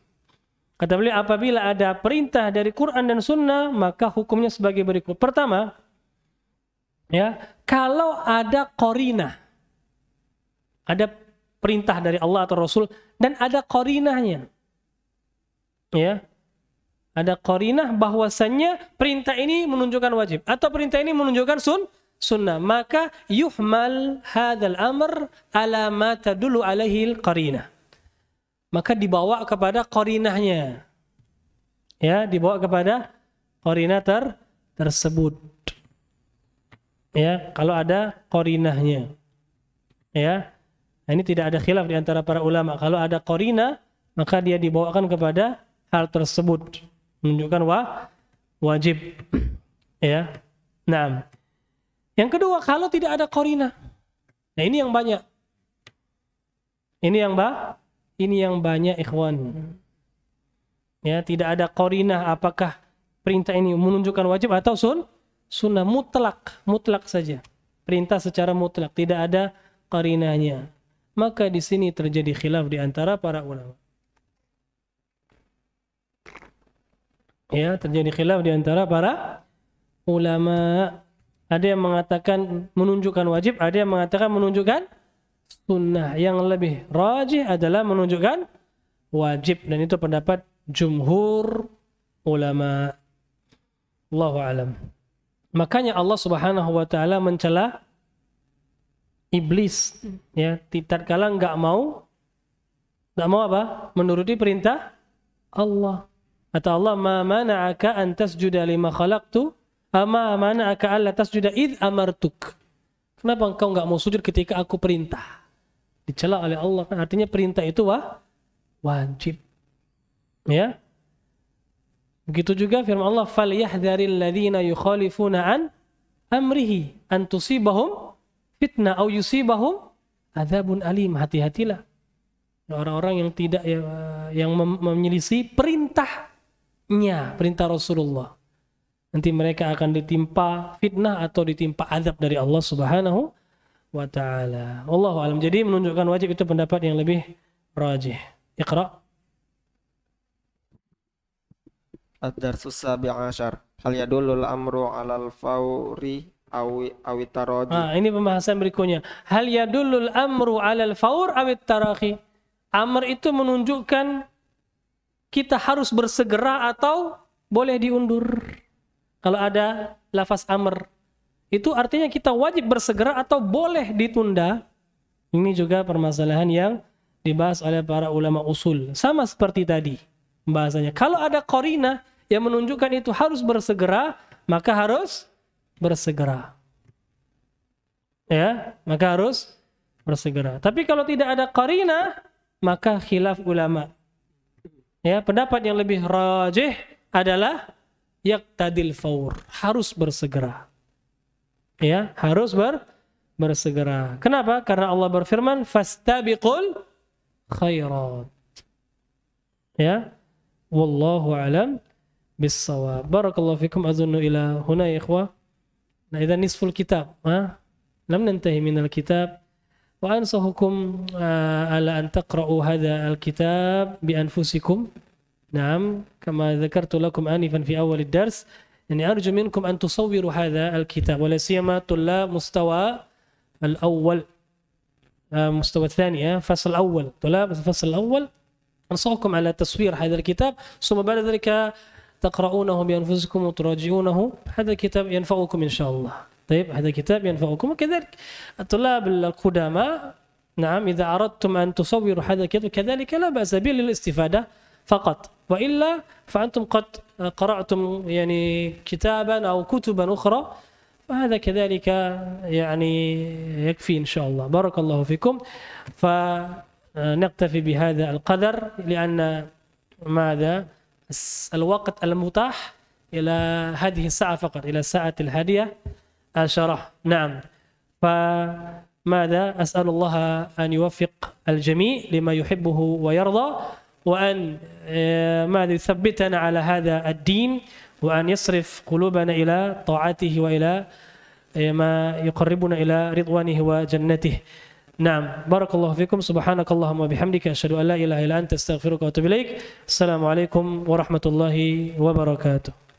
kata beliau apabila ada perintah dari Quran dan sunnah maka hukumnya sebagai berikut pertama ya kalau ada korina ada perintah dari Allah atau Rasul dan ada korinahnya. Ya. Ada korinah bahwasannya perintah ini menunjukkan wajib atau perintah ini menunjukkan sun sunnah. Maka yuhmal hadal amr ala ma tadulu alaihi qarinah. Maka dibawa kepada korinahnya. Ya, dibawa kepada korinah ter tersebut. Ya, kalau ada korinahnya. Ya, Nah, ini tidak ada khilaf di antara para ulama. Kalau ada korina, maka dia dibawakan kepada hal tersebut. Menunjukkan wah wajib. ya. Nah, yang kedua, kalau tidak ada korina. Nah, ini yang banyak. Ini yang bah, ini yang banyak ikhwan. Ya, tidak ada korina apakah perintah ini menunjukkan wajib atau sun? Sunnah mutlak, mutlak saja. Perintah secara mutlak, tidak ada korinanya maka di sini terjadi khilaf di antara para ulama. Ya, terjadi khilaf di antara para ulama. Ada yang mengatakan menunjukkan wajib, ada yang mengatakan menunjukkan sunnah. Yang lebih rajih adalah menunjukkan wajib dan itu pendapat jumhur ulama. Allahu alam. Makanya Allah Subhanahu wa taala mencela iblis ya tidak tatkala nggak mau nggak mau apa menuruti perintah Allah atau Allah ma mana'aka an tasjuda lima khalaqtu ama mana'aka atas tasjuda id amartuk kenapa engkau nggak mau sujud ketika aku perintah dicela oleh Allah nah, artinya perintah itu wah wajib ya begitu juga firman Allah fal yahdharil ladzina yukhalifuna an amrihi an tusibahum fitnah au yusibahum adzabun alim. Hati-hatilah orang-orang yang tidak ya, yang menyelisi perintahnya, perintah Rasulullah. Nanti mereka akan ditimpa fitnah atau ditimpa azab dari Allah Subhanahu wa taala. Allahu alam. Jadi menunjukkan wajib itu pendapat yang lebih rajih. Iqra. Ad-darsus sabi'a asyar. Hal yadulul amru alal fawri awi awit taraji. Nah, ini pembahasan berikutnya. Hal yadulul amru alal faur awit tarahi. Amr itu menunjukkan kita harus bersegera atau boleh diundur. Kalau ada lafaz amr, itu artinya kita wajib bersegera atau boleh ditunda. Ini juga permasalahan yang dibahas oleh para ulama usul. Sama seperti tadi bahasanya. Kalau ada korina yang menunjukkan itu harus bersegera, maka harus bersegera. Ya, maka harus bersegera. Tapi kalau tidak ada karina, maka khilaf ulama. Ya, pendapat yang lebih rajih adalah yak tadil faur, harus bersegera. Ya, harus ber bersegera. Kenapa? Karena Allah berfirman, fastabiqul khairat. Ya, wallahu alam bisawab. Barakallahu fikum azunnu ila huna ikhwah. إذا نصف الكتاب ها لم ننتهي من الكتاب وأنصحكم على أن تقرأوا هذا الكتاب بأنفسكم نعم كما ذكرت لكم آنفا في أول الدرس يعني أرجو منكم أن تصوروا هذا الكتاب ولا سيما طلاب مستوى الأول مستوى الثاني فصل الأول طلاب الفصل الأول أنصحكم على تصوير هذا الكتاب ثم بعد ذلك تقرؤونه بأنفسكم وتراجعونه هذا كتاب ينفعكم إن شاء الله طيب هذا كتاب ينفعكم وكذلك الطلاب القدامى نعم إذا أردتم أن تصوروا هذا الكتاب كذلك لا بأس به للاستفادة فقط وإلا فأنتم قد قرأتم يعني كتابا أو كتبا أخرى وهذا كذلك يعني يكفي إن شاء الله بارك الله فيكم فنكتفي بهذا القدر لأن ماذا الوقت المتاح إلى هذه الساعة فقط إلى الساعة الهادية عشرة نعم فماذا أسأل الله أن يوفق الجميع لما يحبه ويرضى وأن آه، ماذا يثبتنا على هذا الدين وأن يصرف قلوبنا إلى طاعته وإلى آه، ما يقربنا إلى رضوانه وجنته نعم بارك الله فيكم سبحانك اللهم وبحمدك أشهد أن لا إله إلا أنت استغفرك وأتوب إليك السلام عليكم ورحمة الله وبركاته